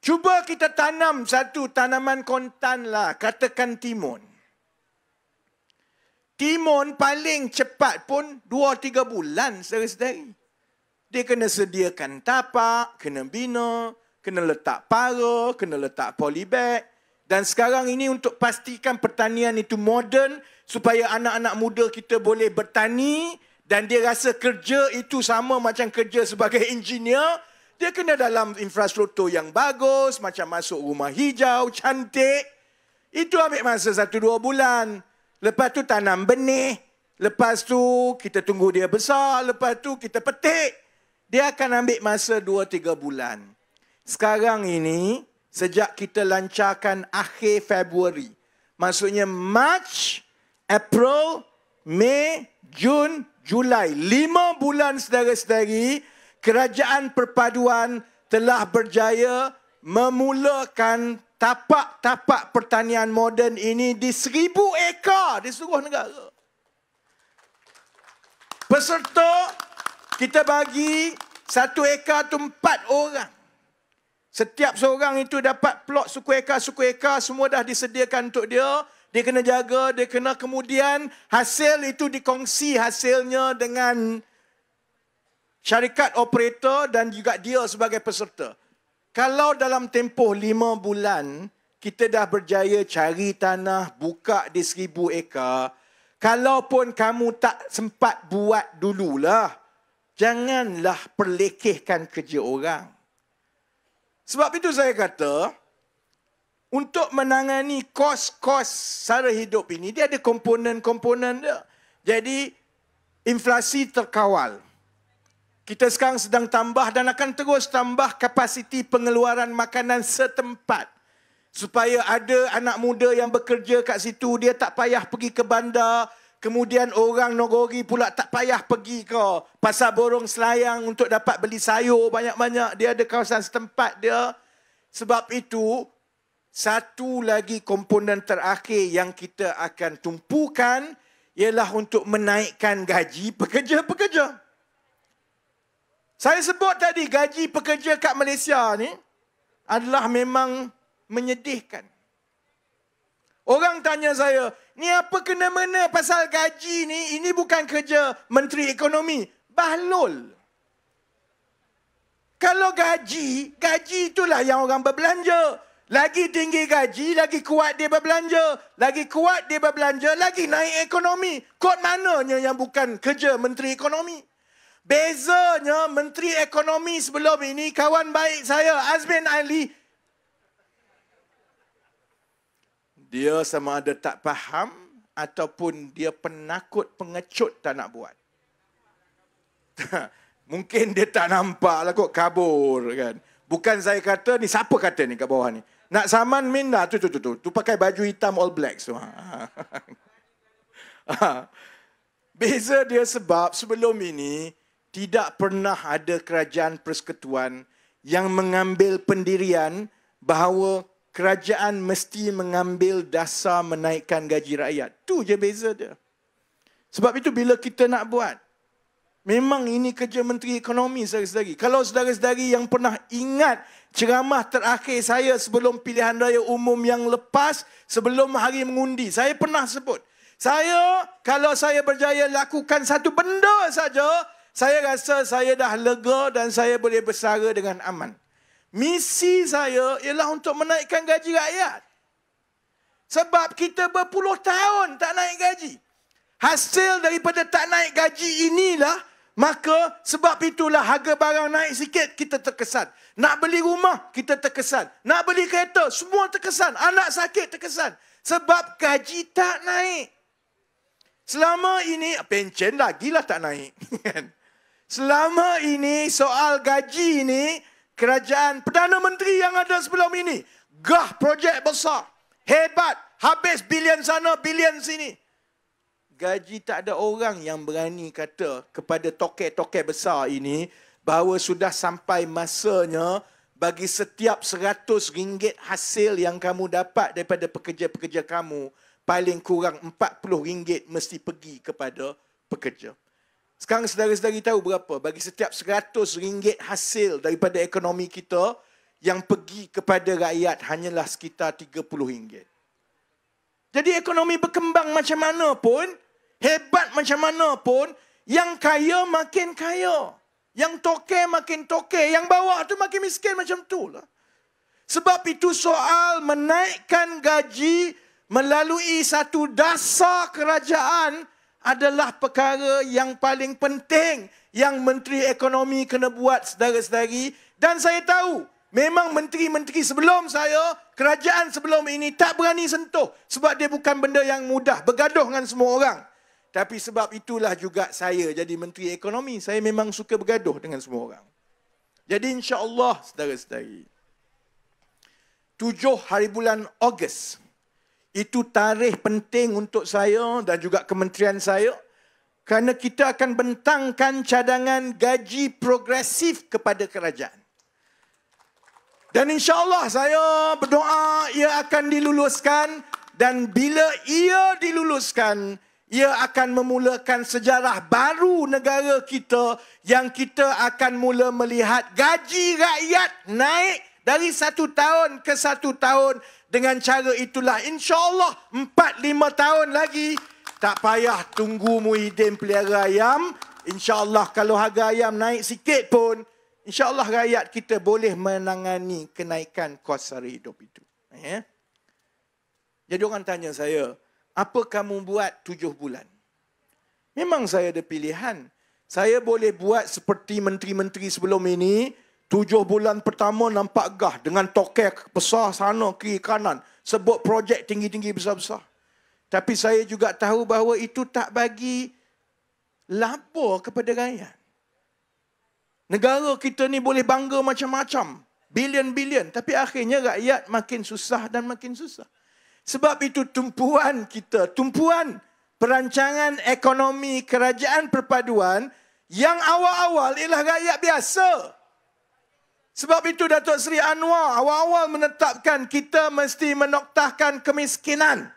Cuba kita tanam satu tanaman kontan lah. Katakan timun. Timun paling cepat pun 2-3 bulan sehari-sehari. Dia kena sediakan tapak, kena bina, kena letak para, kena letak polybag. Dan sekarang ini untuk pastikan pertanian itu moden supaya anak-anak muda kita boleh bertani dan dia rasa kerja itu sama macam kerja sebagai *laughs* engineer, dia kena dalam infrastruktur yang bagus, macam masuk rumah hijau, cantik. Itu ambil masa satu dua bulan. Lepas tu tanam benih. Lepas tu kita tunggu dia besar. Lepas tu kita petik. Dia akan ambil masa 2-3 bulan. Sekarang ini, sejak kita lancarkan akhir Februari. Maksudnya March, April, Mei, Jun, Julai. 5 bulan sedara-sedari, kerajaan perpaduan telah berjaya memulakan tapak-tapak pertanian moden ini di seribu ekar di seluruh negara. Peserta kita bagi satu ekar tu empat orang. Setiap seorang itu dapat plot suku ekar-suku ekar semua dah disediakan untuk dia. Dia kena jaga, dia kena kemudian hasil itu dikongsi hasilnya dengan syarikat operator dan juga dia sebagai peserta. Kalau dalam tempoh lima bulan, kita dah berjaya cari tanah, buka di seribu ekar. Kalaupun kamu tak sempat buat dululah, janganlah perlekehkan kerja orang. Sebab itu saya kata, untuk menangani kos-kos sara hidup ini, dia ada komponen-komponen dia. Jadi, inflasi terkawal. Kita sekarang sedang tambah dan akan terus tambah kapasiti pengeluaran makanan setempat. Supaya ada anak muda yang bekerja kat situ, dia tak payah pergi ke bandar. Kemudian orang Nogori pula tak payah pergi ke Pasar Borong Selayang untuk dapat beli sayur banyak-banyak. Dia ada kawasan setempat dia. Sebab itu, satu lagi komponen terakhir yang kita akan tumpukan ialah untuk menaikkan gaji pekerja-pekerja. Saya sebut tadi gaji pekerja kat Malaysia ni adalah memang menyedihkan. Orang tanya saya, ni apa kena-mena pasal gaji ni? Ini bukan kerja Menteri Ekonomi. Bahlul. Kalau gaji, gaji itulah yang orang berbelanja. Lagi tinggi gaji, lagi kuat dia berbelanja. Lagi kuat dia berbelanja, lagi naik ekonomi. Kod mananya yang bukan kerja Menteri Ekonomi? Ekonomi. Bezanya Menteri Ekonomi sebelum ini, kawan baik saya Azmin Ali. Dia sama ada tak faham ataupun dia penakut pengecut tak nak buat. *laughs* Mungkin dia tak nampak lah kot kabur kan. Bukan saya kata ni, siapa kata ni kat bawah ni. Nak saman minda lah, tu tu tu tu. Tu pakai baju hitam all black tu. *laughs* Ha. Beza dia sebab sebelum ini tidak pernah ada kerajaan persekutuan yang mengambil pendirian bahawa kerajaan mesti mengambil dasar menaikkan gaji rakyat. Tu je beza dia. Sebab itu bila kita nak buat, memang ini kerja Menteri Ekonomi saudara-saudari. Kalau saudara-saudari yang pernah ingat ceramah terakhir saya sebelum pilihan raya umum yang lepas, sebelum hari mengundi, saya pernah sebut. Saya kalau saya berjaya lakukan satu benda saja, saya rasa saya dah lega dan saya boleh bersara dengan aman. Misi saya ialah untuk menaikkan gaji rakyat. Sebab kita berpuluh tahun tak naik gaji. Hasil daripada tak naik gaji inilah, maka sebab itulah harga barang naik sikit, kita terkesan. Nak beli rumah, kita terkesan. Nak beli kereta, semua terkesan. Anak sakit, terkesan. Sebab gaji tak naik. Selama ini, pencen lagi lah tak naik. *laughs* Kan? Selama ini soal gaji ini kerajaan Perdana Menteri yang ada sebelum ini gah projek besar. Hebat. Habis bilion sana, bilion sini. Gaji tak ada orang yang berani kata kepada tokek-tokek besar ini bahawa sudah sampai masanya bagi setiap RM100 hasil yang kamu dapat daripada pekerja-pekerja kamu, paling kurang RM40 mesti pergi kepada pekerja. Sekarang saudara-saudari tahu berapa bagi setiap seratus ringgit hasil daripada ekonomi kita yang pergi kepada rakyat hanyalah sekitar puluh ringgit. Jadi ekonomi berkembang macam mana pun, hebat macam mana pun, yang kaya makin kaya. Yang toke makin toke, yang bawah tu makin miskin macam tu lah. Sebab itu soal menaikkan gaji melalui satu dasar kerajaan adalah perkara yang paling penting yang Menteri Ekonomi kena buat sedara-sedari. Dan saya tahu memang menteri-menteri sebelum saya, kerajaan sebelum ini tak berani sentuh sebab dia bukan benda yang mudah bergaduh dengan semua orang. Tapi sebab itulah juga saya jadi Menteri Ekonomi. Saya memang suka bergaduh dengan semua orang. Jadi insyaallah Allah sedara-sedari. Tujuh hari bulan Ogos. Itu tarikh penting untuk saya dan juga kementerian saya kerana kita akan bentangkan cadangan gaji progresif kepada kerajaan. Dan insyaAllah saya berdoa ia akan diluluskan dan bila ia diluluskan, ia akan memulakan sejarah baru negara kita yang kita akan mula melihat gaji rakyat naik dari satu tahun ke satu tahun dengan cara itulah insyaAllah 4-5 tahun lagi tak payah tunggu Muhyiddin pelihara ayam. InsyaAllah kalau harga ayam naik sikit pun insyaAllah rakyat kita boleh menangani kenaikan kos sara hidup itu. Ya? Jadi orang tanya saya, apa kamu buat tujuh bulan? Memang saya ada pilihan. Saya boleh buat seperti menteri-menteri sebelum ini, Tujuh bulan pertama nampak gah dengan tokek besar sana kiri kanan. Sebut projek tinggi-tinggi besar-besar. Tapi saya juga tahu bahawa itu tak bagi laba kepada rakyat. Negara kita ni boleh bangga macam-macam. Bilion-bilion. Tapi akhirnya rakyat makin susah dan makin susah. Sebab itu tumpuan kita. Tumpuan perancangan ekonomi kerajaan perpaduan yang awal-awal ialah rakyat biasa. Sebab itu Datuk Seri Anwar awal-awal menetapkan kita mesti menoktahkan kemiskinan.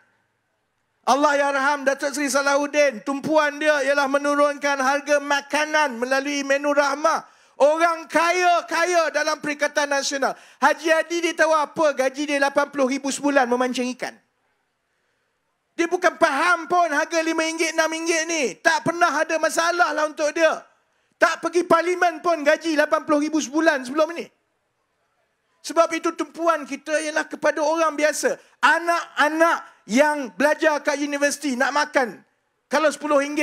Allah Ya Rahman Datuk Seri Salahuddin, tumpuan dia ialah menurunkan harga makanan melalui menu rahmah. Orang kaya-kaya dalam Perikatan Nasional. Haji Hadi dia tahu apa gaji dia RM80,000 sebulan memancing ikan. Dia bukan faham pun harga RM5, RM6 ni. Tak pernah ada masalah lah untuk dia. Tak pergi parlimen pun gaji 80 ribu sebulan sebelum ini. Sebab itu tumpuan kita ialah kepada orang biasa. Anak-anak yang belajar kat universiti nak makan. Kalau RM10,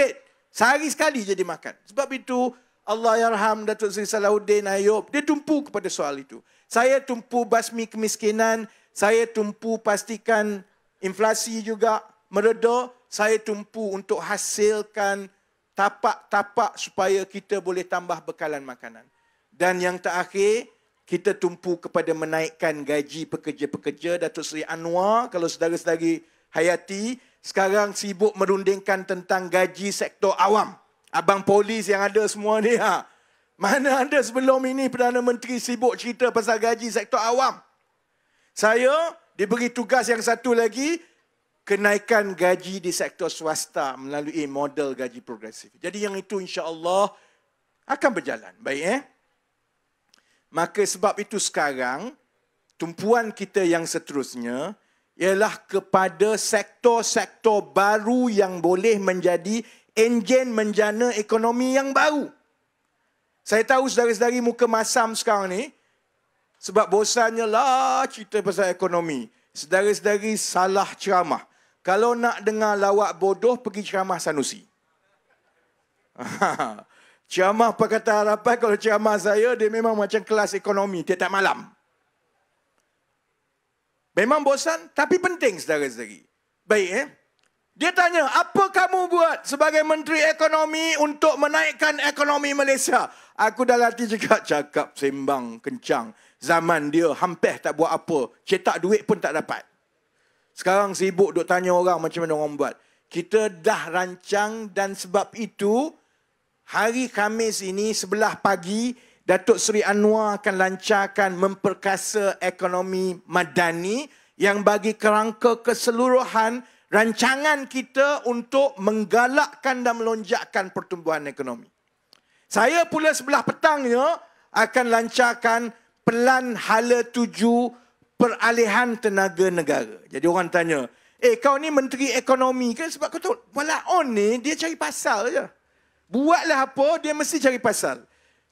sehari sekali jadi makan. Sebab itu Allah Yarham Datuk Seri Salahuddin Ayub, dia tumpu kepada soal itu. Saya tumpu basmi kemiskinan, saya tumpu pastikan inflasi juga meredah, saya tumpu untuk hasilkan tapak-tapak supaya kita boleh tambah bekalan makanan. Dan yang terakhir, kita tumpu kepada menaikkan gaji pekerja-pekerja Datuk Seri Anwar kalau saudara-saudari hayati sekarang sibuk merundingkan tentang gaji sektor awam. Abang polis yang ada semua ni ha. Mana ada sebelum ini Perdana Menteri sibuk cerita pasal gaji sektor awam. Saya diberi tugas yang satu lagi, kenaikan gaji di sektor swasta melalui model gaji progresif. Jadi yang itu insya-Allah akan berjalan. Baik eh. Maka sebab itu sekarang tumpuan kita yang seterusnya ialah kepada sektor-sektor baru yang boleh menjadi enjin menjana ekonomi yang baru. Saya tahu sedari-sedari muka masam sekarang ni sebab bosannya lah cerita pasal ekonomi. sedari-sedari salah ceramah. Kalau nak dengar lawak bodoh, pergi ceramah sanusi. *laughs* ceramah Pakatan Harapan, kalau ceramah saya, dia memang macam kelas ekonomi, dia tak malam. Memang bosan, tapi penting saudara-saudari. Baik, eh? Dia tanya, apa kamu buat sebagai Menteri Ekonomi untuk menaikkan ekonomi Malaysia? Aku dah latih juga cakap sembang, kencang. Zaman dia hampir tak buat apa. Cetak duit pun tak dapat. Sekarang sibuk duk tanya orang macam mana orang buat. Kita dah rancang dan sebab itu hari Khamis ini sebelah pagi Datuk Seri Anwar akan lancarkan memperkasa ekonomi madani yang bagi kerangka keseluruhan rancangan kita untuk menggalakkan dan melonjakkan pertumbuhan ekonomi. Saya pula sebelah petangnya akan lancarkan pelan hala tujuh peralihan tenaga negara. Jadi orang tanya, eh kau ni menteri ekonomi ke? Sebab kau tahu, walaupun ni dia cari pasal je. Buatlah apa, dia mesti cari pasal.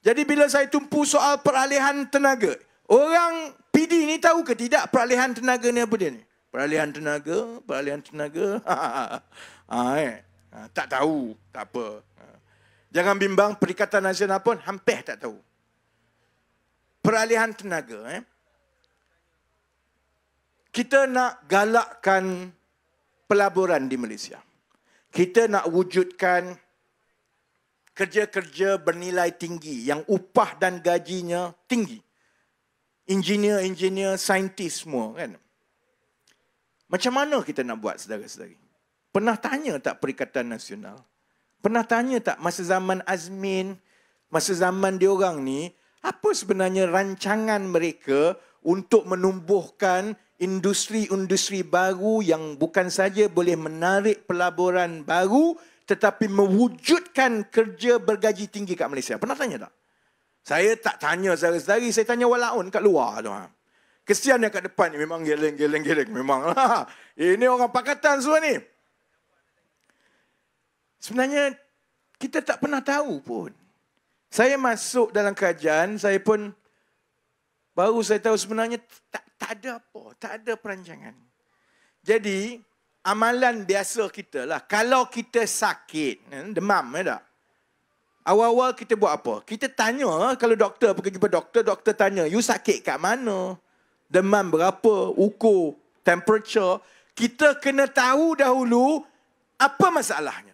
Jadi bila saya tumpu soal peralihan tenaga, orang PD ni tahu ke tidak peralihan tenaga ni apa dia ni? Peralihan tenaga, peralihan tenaga. ha, *laughs* eh. ha, tak tahu, tak apa. Ah. Jangan bimbang, Perikatan Nasional pun hampir tak tahu. Peralihan tenaga, eh kita nak galakkan pelaburan di Malaysia. Kita nak wujudkan kerja-kerja bernilai tinggi yang upah dan gajinya tinggi. Engineer-engineer, saintis semua kan. Macam mana kita nak buat saudara-saudari? Pernah tanya tak Perikatan Nasional? Pernah tanya tak masa zaman Azmin, masa zaman diorang ni, apa sebenarnya rancangan mereka untuk menumbuhkan industri-industri baru yang bukan saja boleh menarik pelaburan baru tetapi mewujudkan kerja bergaji tinggi kat Malaysia. Pernah tanya tak? Saya tak tanya sehari-hari, saya tanya walaun kat luar tu. Ha. Kesian yang kat depan ni memang geleng-geleng-geleng. Memang lah. *laughs* Ini orang pakatan semua ni. Sebenarnya, kita tak pernah tahu pun. Saya masuk dalam kerajaan, saya pun baru saya tahu sebenarnya tak tak ada apa, tak ada perancangan. Jadi, amalan biasa kita lah. Kalau kita sakit, eh, demam, ada. Eh, tak? Awal-awal kita buat apa? Kita tanya, eh, kalau doktor pergi jumpa doktor, doktor tanya, you sakit kat mana? Demam berapa? Ukur temperature? Kita kena tahu dahulu apa masalahnya.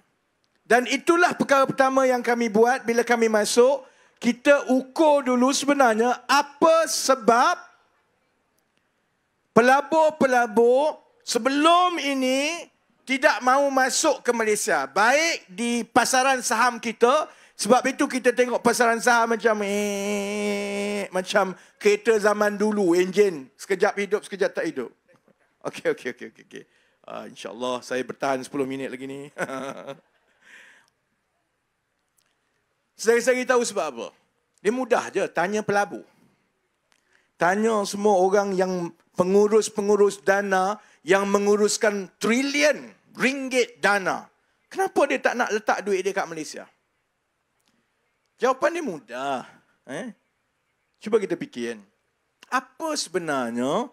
Dan itulah perkara pertama yang kami buat bila kami masuk. Kita ukur dulu sebenarnya apa sebab pelabur-pelabur sebelum ini tidak mahu masuk ke Malaysia. Baik di pasaran saham kita, sebab itu kita tengok pasaran saham macam eh, macam kereta zaman dulu, enjin. Sekejap hidup, sekejap tak hidup. Okey, okey, okey. okey. Okay. Uh, ah, InsyaAllah saya bertahan 10 minit lagi ni. Saya-saya *laughs* tahu sebab apa. Dia mudah je, tanya pelabur tanya semua orang yang pengurus-pengurus dana yang menguruskan trilion ringgit dana. Kenapa dia tak nak letak duit dia kat Malaysia? Jawapan dia mudah. Eh? Cuba kita fikirkan. Apa sebenarnya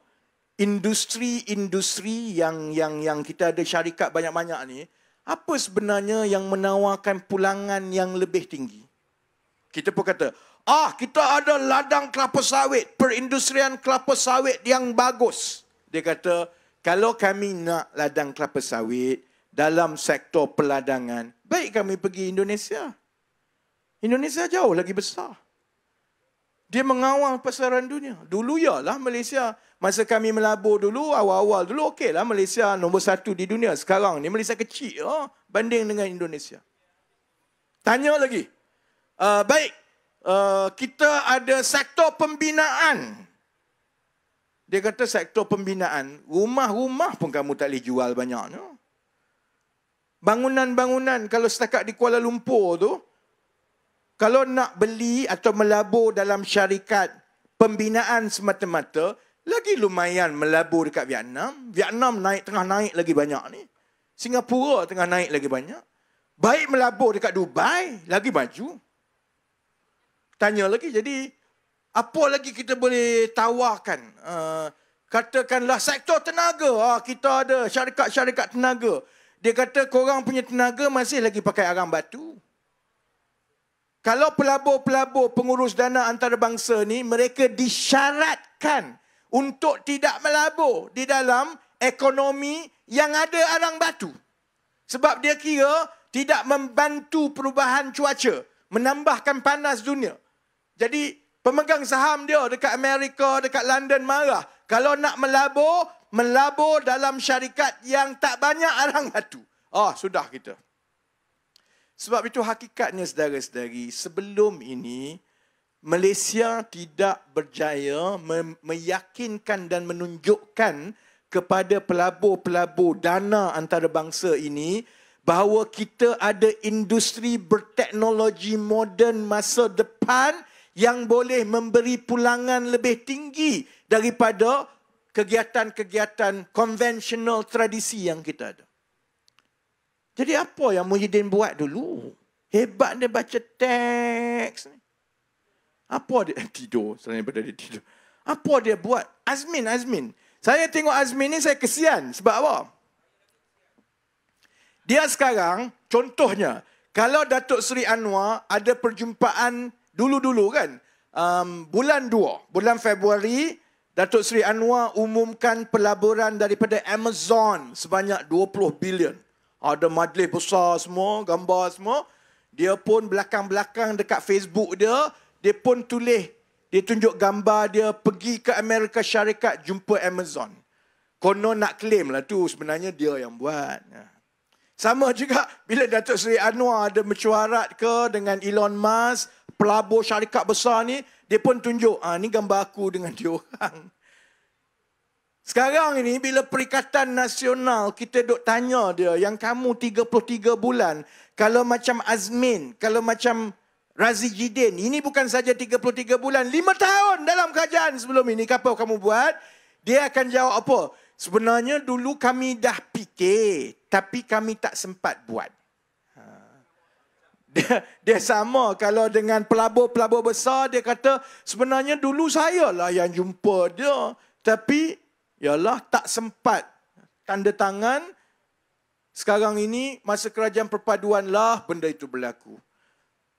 industri-industri yang yang yang kita ada syarikat banyak-banyak ni, apa sebenarnya yang menawarkan pulangan yang lebih tinggi? Kita pun kata, Ah, kita ada ladang kelapa sawit, perindustrian kelapa sawit yang bagus. Dia kata, kalau kami nak ladang kelapa sawit dalam sektor peladangan, baik kami pergi Indonesia. Indonesia jauh lagi besar. Dia mengawal pasaran dunia. Dulu ya lah Malaysia. Masa kami melabur dulu, awal-awal dulu okey lah Malaysia nombor satu di dunia. Sekarang ni Malaysia kecil lah banding dengan Indonesia. Tanya lagi. Uh, baik, Eh, kita ada sektor pembinaan. Dia kata sektor pembinaan, rumah-rumah pun kamu tak boleh jual banyak. Bangunan-bangunan kalau setakat di Kuala Lumpur tu, kalau nak beli atau melabur dalam syarikat pembinaan semata-mata, lagi lumayan melabur dekat Vietnam. Vietnam naik tengah naik lagi banyak ni. Singapura tengah naik lagi banyak. Baik melabur dekat Dubai, lagi maju tanya lagi. Jadi apa lagi kita boleh tawarkan? Uh, katakanlah sektor tenaga. Ah, kita ada syarikat-syarikat tenaga. Dia kata korang punya tenaga masih lagi pakai arang batu. Kalau pelabur-pelabur pengurus dana antarabangsa ni mereka disyaratkan untuk tidak melabur di dalam ekonomi yang ada arang batu. Sebab dia kira tidak membantu perubahan cuaca, menambahkan panas dunia. Jadi pemegang saham dia dekat Amerika, dekat London marah. Kalau nak melabur, melabur dalam syarikat yang tak banyak orang satu. Oh, ah, sudah kita. Sebab itu hakikatnya saudara-saudari, sebelum ini Malaysia tidak berjaya me- meyakinkan dan menunjukkan kepada pelabur-pelabur dana antarabangsa ini bahawa kita ada industri berteknologi moden masa depan yang boleh memberi pulangan lebih tinggi daripada kegiatan-kegiatan konvensional tradisi yang kita ada. Jadi apa yang Muhyiddin buat dulu? Hebat dia baca teks. Apa dia? *laughs* Tidur. Selain daripada dia tidur. Apa dia buat? Azmin, Azmin. Saya tengok Azmin ni saya kesian. Sebab apa? Dia sekarang, contohnya, kalau Datuk Seri Anwar ada perjumpaan dulu-dulu kan um, bulan 2 bulan Februari Datuk Seri Anwar umumkan pelaburan daripada Amazon sebanyak 20 bilion. Ada majlis besar semua, gambar semua. Dia pun belakang-belakang dekat Facebook dia, dia pun tulis, dia tunjuk gambar dia pergi ke Amerika Syarikat jumpa Amazon. Konon nak claim lah tu sebenarnya dia yang buat. Sama juga bila Datuk Seri Anwar ada mencuarat ke dengan Elon Musk, pelabur syarikat besar ni, dia pun tunjuk, ah ni gambar aku dengan dia orang. Sekarang ini bila Perikatan Nasional kita duk tanya dia, yang kamu 33 bulan, kalau macam Azmin, kalau macam Razi Jidin, ini bukan saja 33 bulan, 5 tahun dalam kerajaan sebelum ini, apa kamu buat? Dia akan jawab apa? Sebenarnya dulu kami dah fikir tapi kami tak sempat buat. Ha. Dia, dia sama kalau dengan pelabur-pelabur besar, dia kata sebenarnya dulu saya lah yang jumpa dia. Tapi, ialah tak sempat tanda tangan. Sekarang ini, masa kerajaan perpaduan lah benda itu berlaku.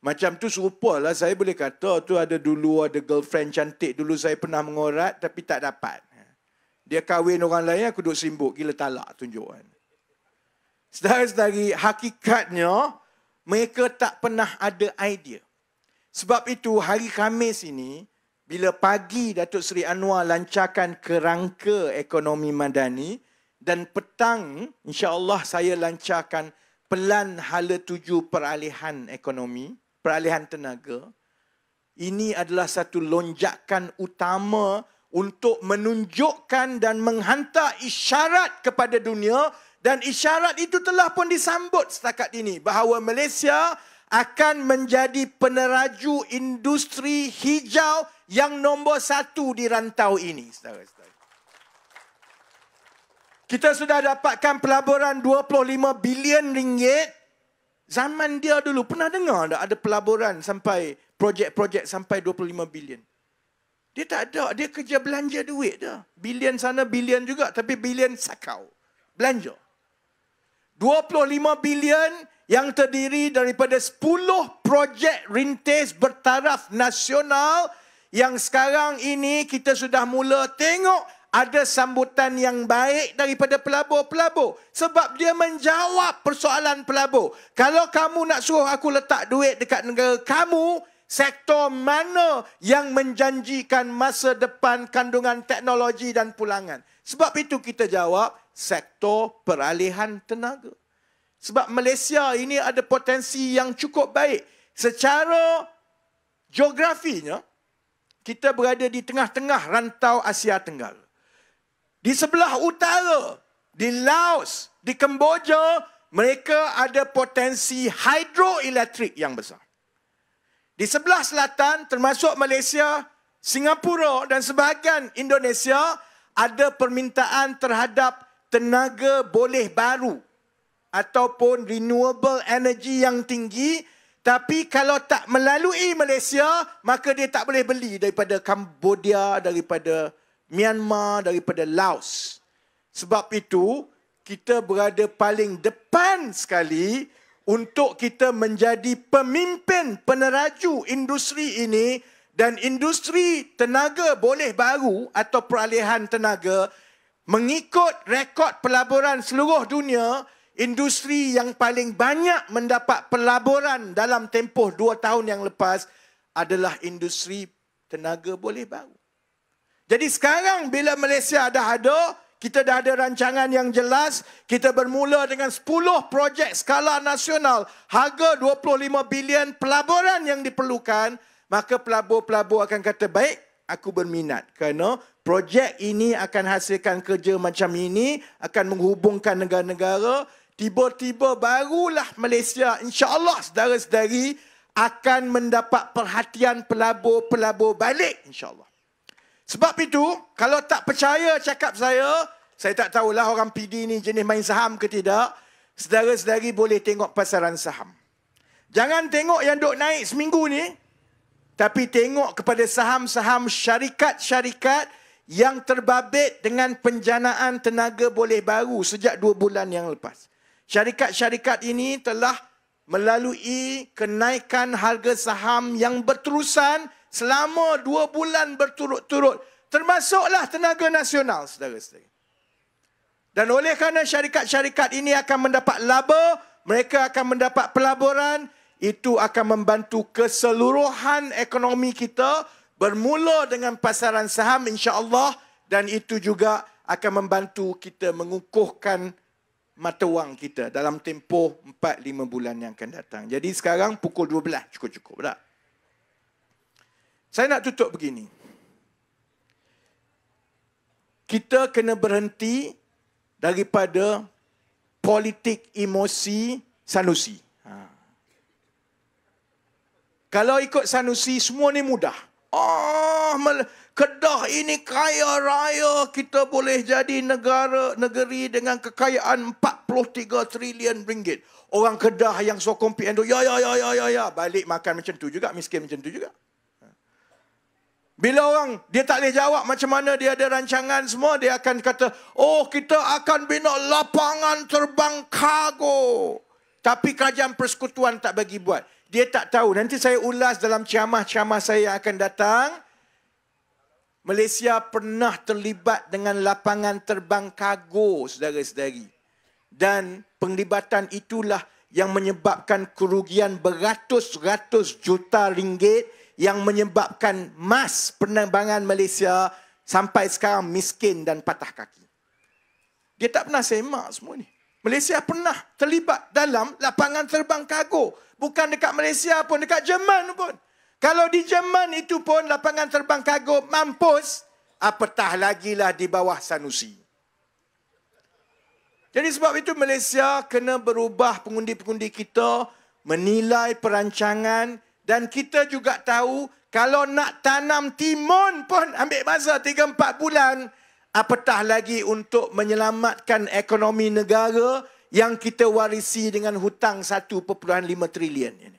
Macam tu serupa lah saya boleh kata tu ada dulu ada girlfriend cantik dulu saya pernah mengorat tapi tak dapat. Dia kahwin orang lain aku duduk simbuk gila talak tunjuk kan. Sedari-sedari hakikatnya mereka tak pernah ada idea. Sebab itu hari Khamis ini bila pagi Datuk Seri Anwar lancarkan kerangka ekonomi madani dan petang insya-Allah saya lancarkan pelan hala tuju peralihan ekonomi, peralihan tenaga. Ini adalah satu lonjakan utama untuk menunjukkan dan menghantar isyarat kepada dunia dan isyarat itu telah pun disambut setakat ini bahawa Malaysia akan menjadi peneraju industri hijau yang nombor satu di rantau ini. Kita sudah dapatkan pelaburan 25 bilion ringgit zaman dia dulu. Pernah dengar tak ada pelaburan sampai projek-projek sampai 25 bilion? Dia tak ada. Dia kerja belanja duit dah. Bilion sana, bilion juga. Tapi bilion sakau. Belanja. Belanja. 25 bilion yang terdiri daripada 10 projek rintis bertaraf nasional yang sekarang ini kita sudah mula tengok ada sambutan yang baik daripada pelabur-pelabur sebab dia menjawab persoalan pelabur. Kalau kamu nak suruh aku letak duit dekat negara kamu, sektor mana yang menjanjikan masa depan kandungan teknologi dan pulangan? Sebab itu kita jawab sektor peralihan tenaga. Sebab Malaysia ini ada potensi yang cukup baik. Secara geografinya, kita berada di tengah-tengah rantau Asia Tenggara. Di sebelah utara, di Laos, di Kemboja, mereka ada potensi hidroelektrik yang besar. Di sebelah selatan, termasuk Malaysia, Singapura dan sebahagian Indonesia, ada permintaan terhadap tenaga boleh baru ataupun renewable energy yang tinggi tapi kalau tak melalui Malaysia maka dia tak boleh beli daripada Cambodia daripada Myanmar daripada Laos sebab itu kita berada paling depan sekali untuk kita menjadi pemimpin peneraju industri ini dan industri tenaga boleh baru atau peralihan tenaga Mengikut rekod pelaburan seluruh dunia, industri yang paling banyak mendapat pelaburan dalam tempoh dua tahun yang lepas adalah industri tenaga boleh bau. Jadi sekarang bila Malaysia dah ada, kita dah ada rancangan yang jelas, kita bermula dengan 10 projek skala nasional, harga 25 bilion pelaburan yang diperlukan, maka pelabur-pelabur akan kata, baik, aku berminat kerana projek ini akan hasilkan kerja macam ini akan menghubungkan negara-negara tiba-tiba barulah Malaysia insya-Allah saudara-saudari akan mendapat perhatian pelabur-pelabur balik insya-Allah sebab itu kalau tak percaya cakap saya saya tak tahulah orang PD ni jenis main saham ke tidak saudara-saudari boleh tengok pasaran saham jangan tengok yang duk naik seminggu ni tapi tengok kepada saham-saham syarikat-syarikat yang terbabit dengan penjanaan tenaga boleh baru sejak dua bulan yang lepas. Syarikat-syarikat ini telah melalui kenaikan harga saham yang berterusan selama dua bulan berturut-turut. Termasuklah tenaga nasional, saudara-saudara. Dan oleh kerana syarikat-syarikat ini akan mendapat laba, mereka akan mendapat pelaburan, itu akan membantu keseluruhan ekonomi kita bermula dengan pasaran saham insya-Allah dan itu juga akan membantu kita mengukuhkan mata wang kita dalam tempoh 4 5 bulan yang akan datang. Jadi sekarang pukul 12 cukup-cukup dah. Saya nak tutup begini. Kita kena berhenti daripada politik emosi sanusi. Kalau ikut Sanusi, semua ni mudah. Oh, Kedah ini kaya raya. Kita boleh jadi negara, negeri dengan kekayaan 43 trilion ringgit. Orang Kedah yang sokong PN tu, ya, ya, ya, ya, ya, ya. Balik makan macam tu juga, miskin macam tu juga. Bila orang dia tak boleh jawab macam mana dia ada rancangan semua, dia akan kata, oh kita akan bina lapangan terbang kargo. Tapi kerajaan persekutuan tak bagi buat dia tak tahu. Nanti saya ulas dalam ciamah-ciamah saya yang akan datang. Malaysia pernah terlibat dengan lapangan terbang kargo, saudara-saudari. Dan penglibatan itulah yang menyebabkan kerugian beratus-ratus juta ringgit yang menyebabkan mas penerbangan Malaysia sampai sekarang miskin dan patah kaki. Dia tak pernah semak semua ni. Malaysia pernah terlibat dalam lapangan terbang kargo bukan dekat Malaysia pun, dekat Jerman pun. Kalau di Jerman itu pun lapangan terbang kargo mampus, apatah lagilah di bawah Sanusi. Jadi sebab itu Malaysia kena berubah pengundi-pengundi kita menilai perancangan dan kita juga tahu kalau nak tanam timun pun ambil masa 3-4 bulan apatah lagi untuk menyelamatkan ekonomi negara negara yang kita warisi dengan hutang 1.5 trilion ini.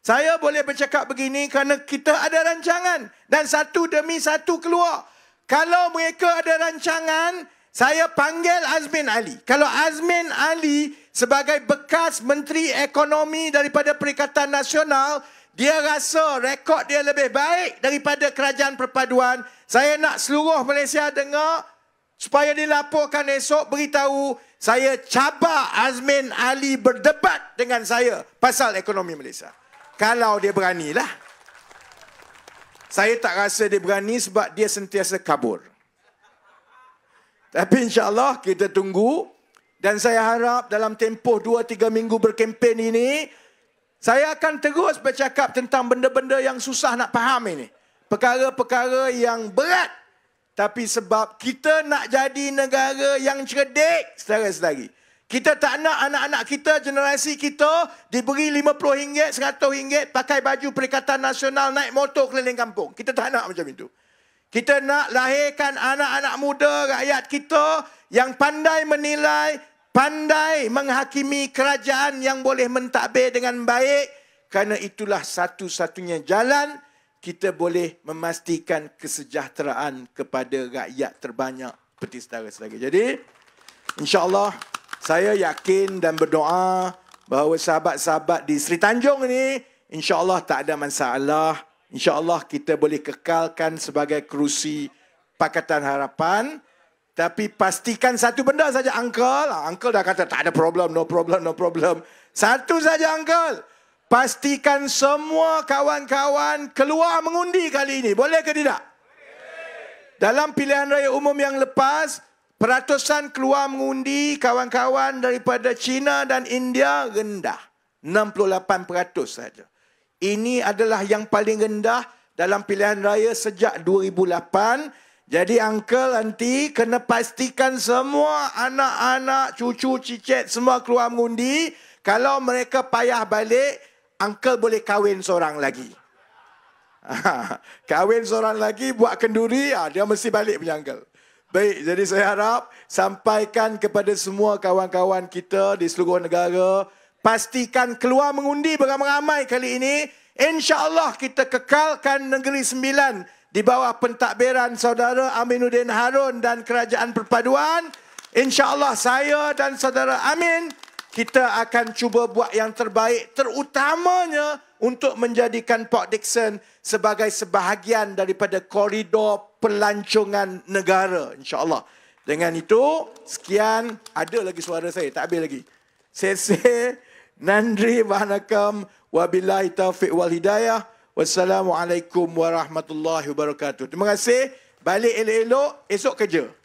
Saya boleh bercakap begini kerana kita ada rancangan dan satu demi satu keluar. Kalau mereka ada rancangan, saya panggil Azmin Ali. Kalau Azmin Ali sebagai bekas Menteri Ekonomi daripada Perikatan Nasional, dia rasa rekod dia lebih baik daripada kerajaan perpaduan. Saya nak seluruh Malaysia dengar supaya dilaporkan esok beritahu saya cabar Azmin Ali berdebat dengan saya pasal ekonomi Malaysia. Kalau dia beranilah. Saya tak rasa dia berani sebab dia sentiasa kabur. Tapi insyaAllah kita tunggu. Dan saya harap dalam tempoh 2-3 minggu berkempen ini, saya akan terus bercakap tentang benda-benda yang susah nak faham ini. Perkara-perkara yang berat tapi sebab kita nak jadi negara yang cerdik sedara-sedari. Kita tak nak anak-anak kita, generasi kita diberi RM50, RM100 pakai baju Perikatan Nasional naik motor keliling kampung. Kita tak nak macam itu. Kita nak lahirkan anak-anak muda rakyat kita yang pandai menilai, pandai menghakimi kerajaan yang boleh mentadbir dengan baik kerana itulah satu-satunya jalan kita boleh memastikan kesejahteraan kepada rakyat terbanyak peti setara selagi. Jadi, insyaAllah saya yakin dan berdoa bahawa sahabat-sahabat di Sri Tanjung ini insyaAllah tak ada masalah. InsyaAllah kita boleh kekalkan sebagai kerusi Pakatan Harapan. Tapi pastikan satu benda saja, Uncle. Uncle dah kata tak ada problem, no problem, no problem. Satu saja, Uncle. Pastikan semua kawan-kawan keluar mengundi kali ini. Boleh ke tidak? Dalam pilihan raya umum yang lepas, peratusan keluar mengundi kawan-kawan daripada China dan India rendah. 68% saja. Ini adalah yang paling rendah dalam pilihan raya sejak 2008. Jadi uncle nanti kena pastikan semua anak-anak, cucu, cicit semua keluar mengundi. Kalau mereka payah balik, Uncle boleh kahwin seorang lagi. *laughs* kahwin seorang lagi, buat kenduri, ah, dia mesti balik punya uncle. Baik, jadi saya harap sampaikan kepada semua kawan-kawan kita di seluruh negara, pastikan keluar mengundi beramai-ramai kali ini. Insya Allah kita kekalkan Negeri Sembilan di bawah pentadbiran saudara Aminuddin Harun dan Kerajaan Perpaduan. Insya Allah saya dan saudara Amin kita akan cuba buat yang terbaik terutamanya untuk menjadikan Port Dickson sebagai sebahagian daripada koridor pelancongan negara insyaallah dengan itu sekian ada lagi suara saya tak habis lagi sese nandri banakam wabillahi taufiq wal hidayah wassalamualaikum warahmatullahi wabarakatuh terima kasih balik elok-elok esok kerja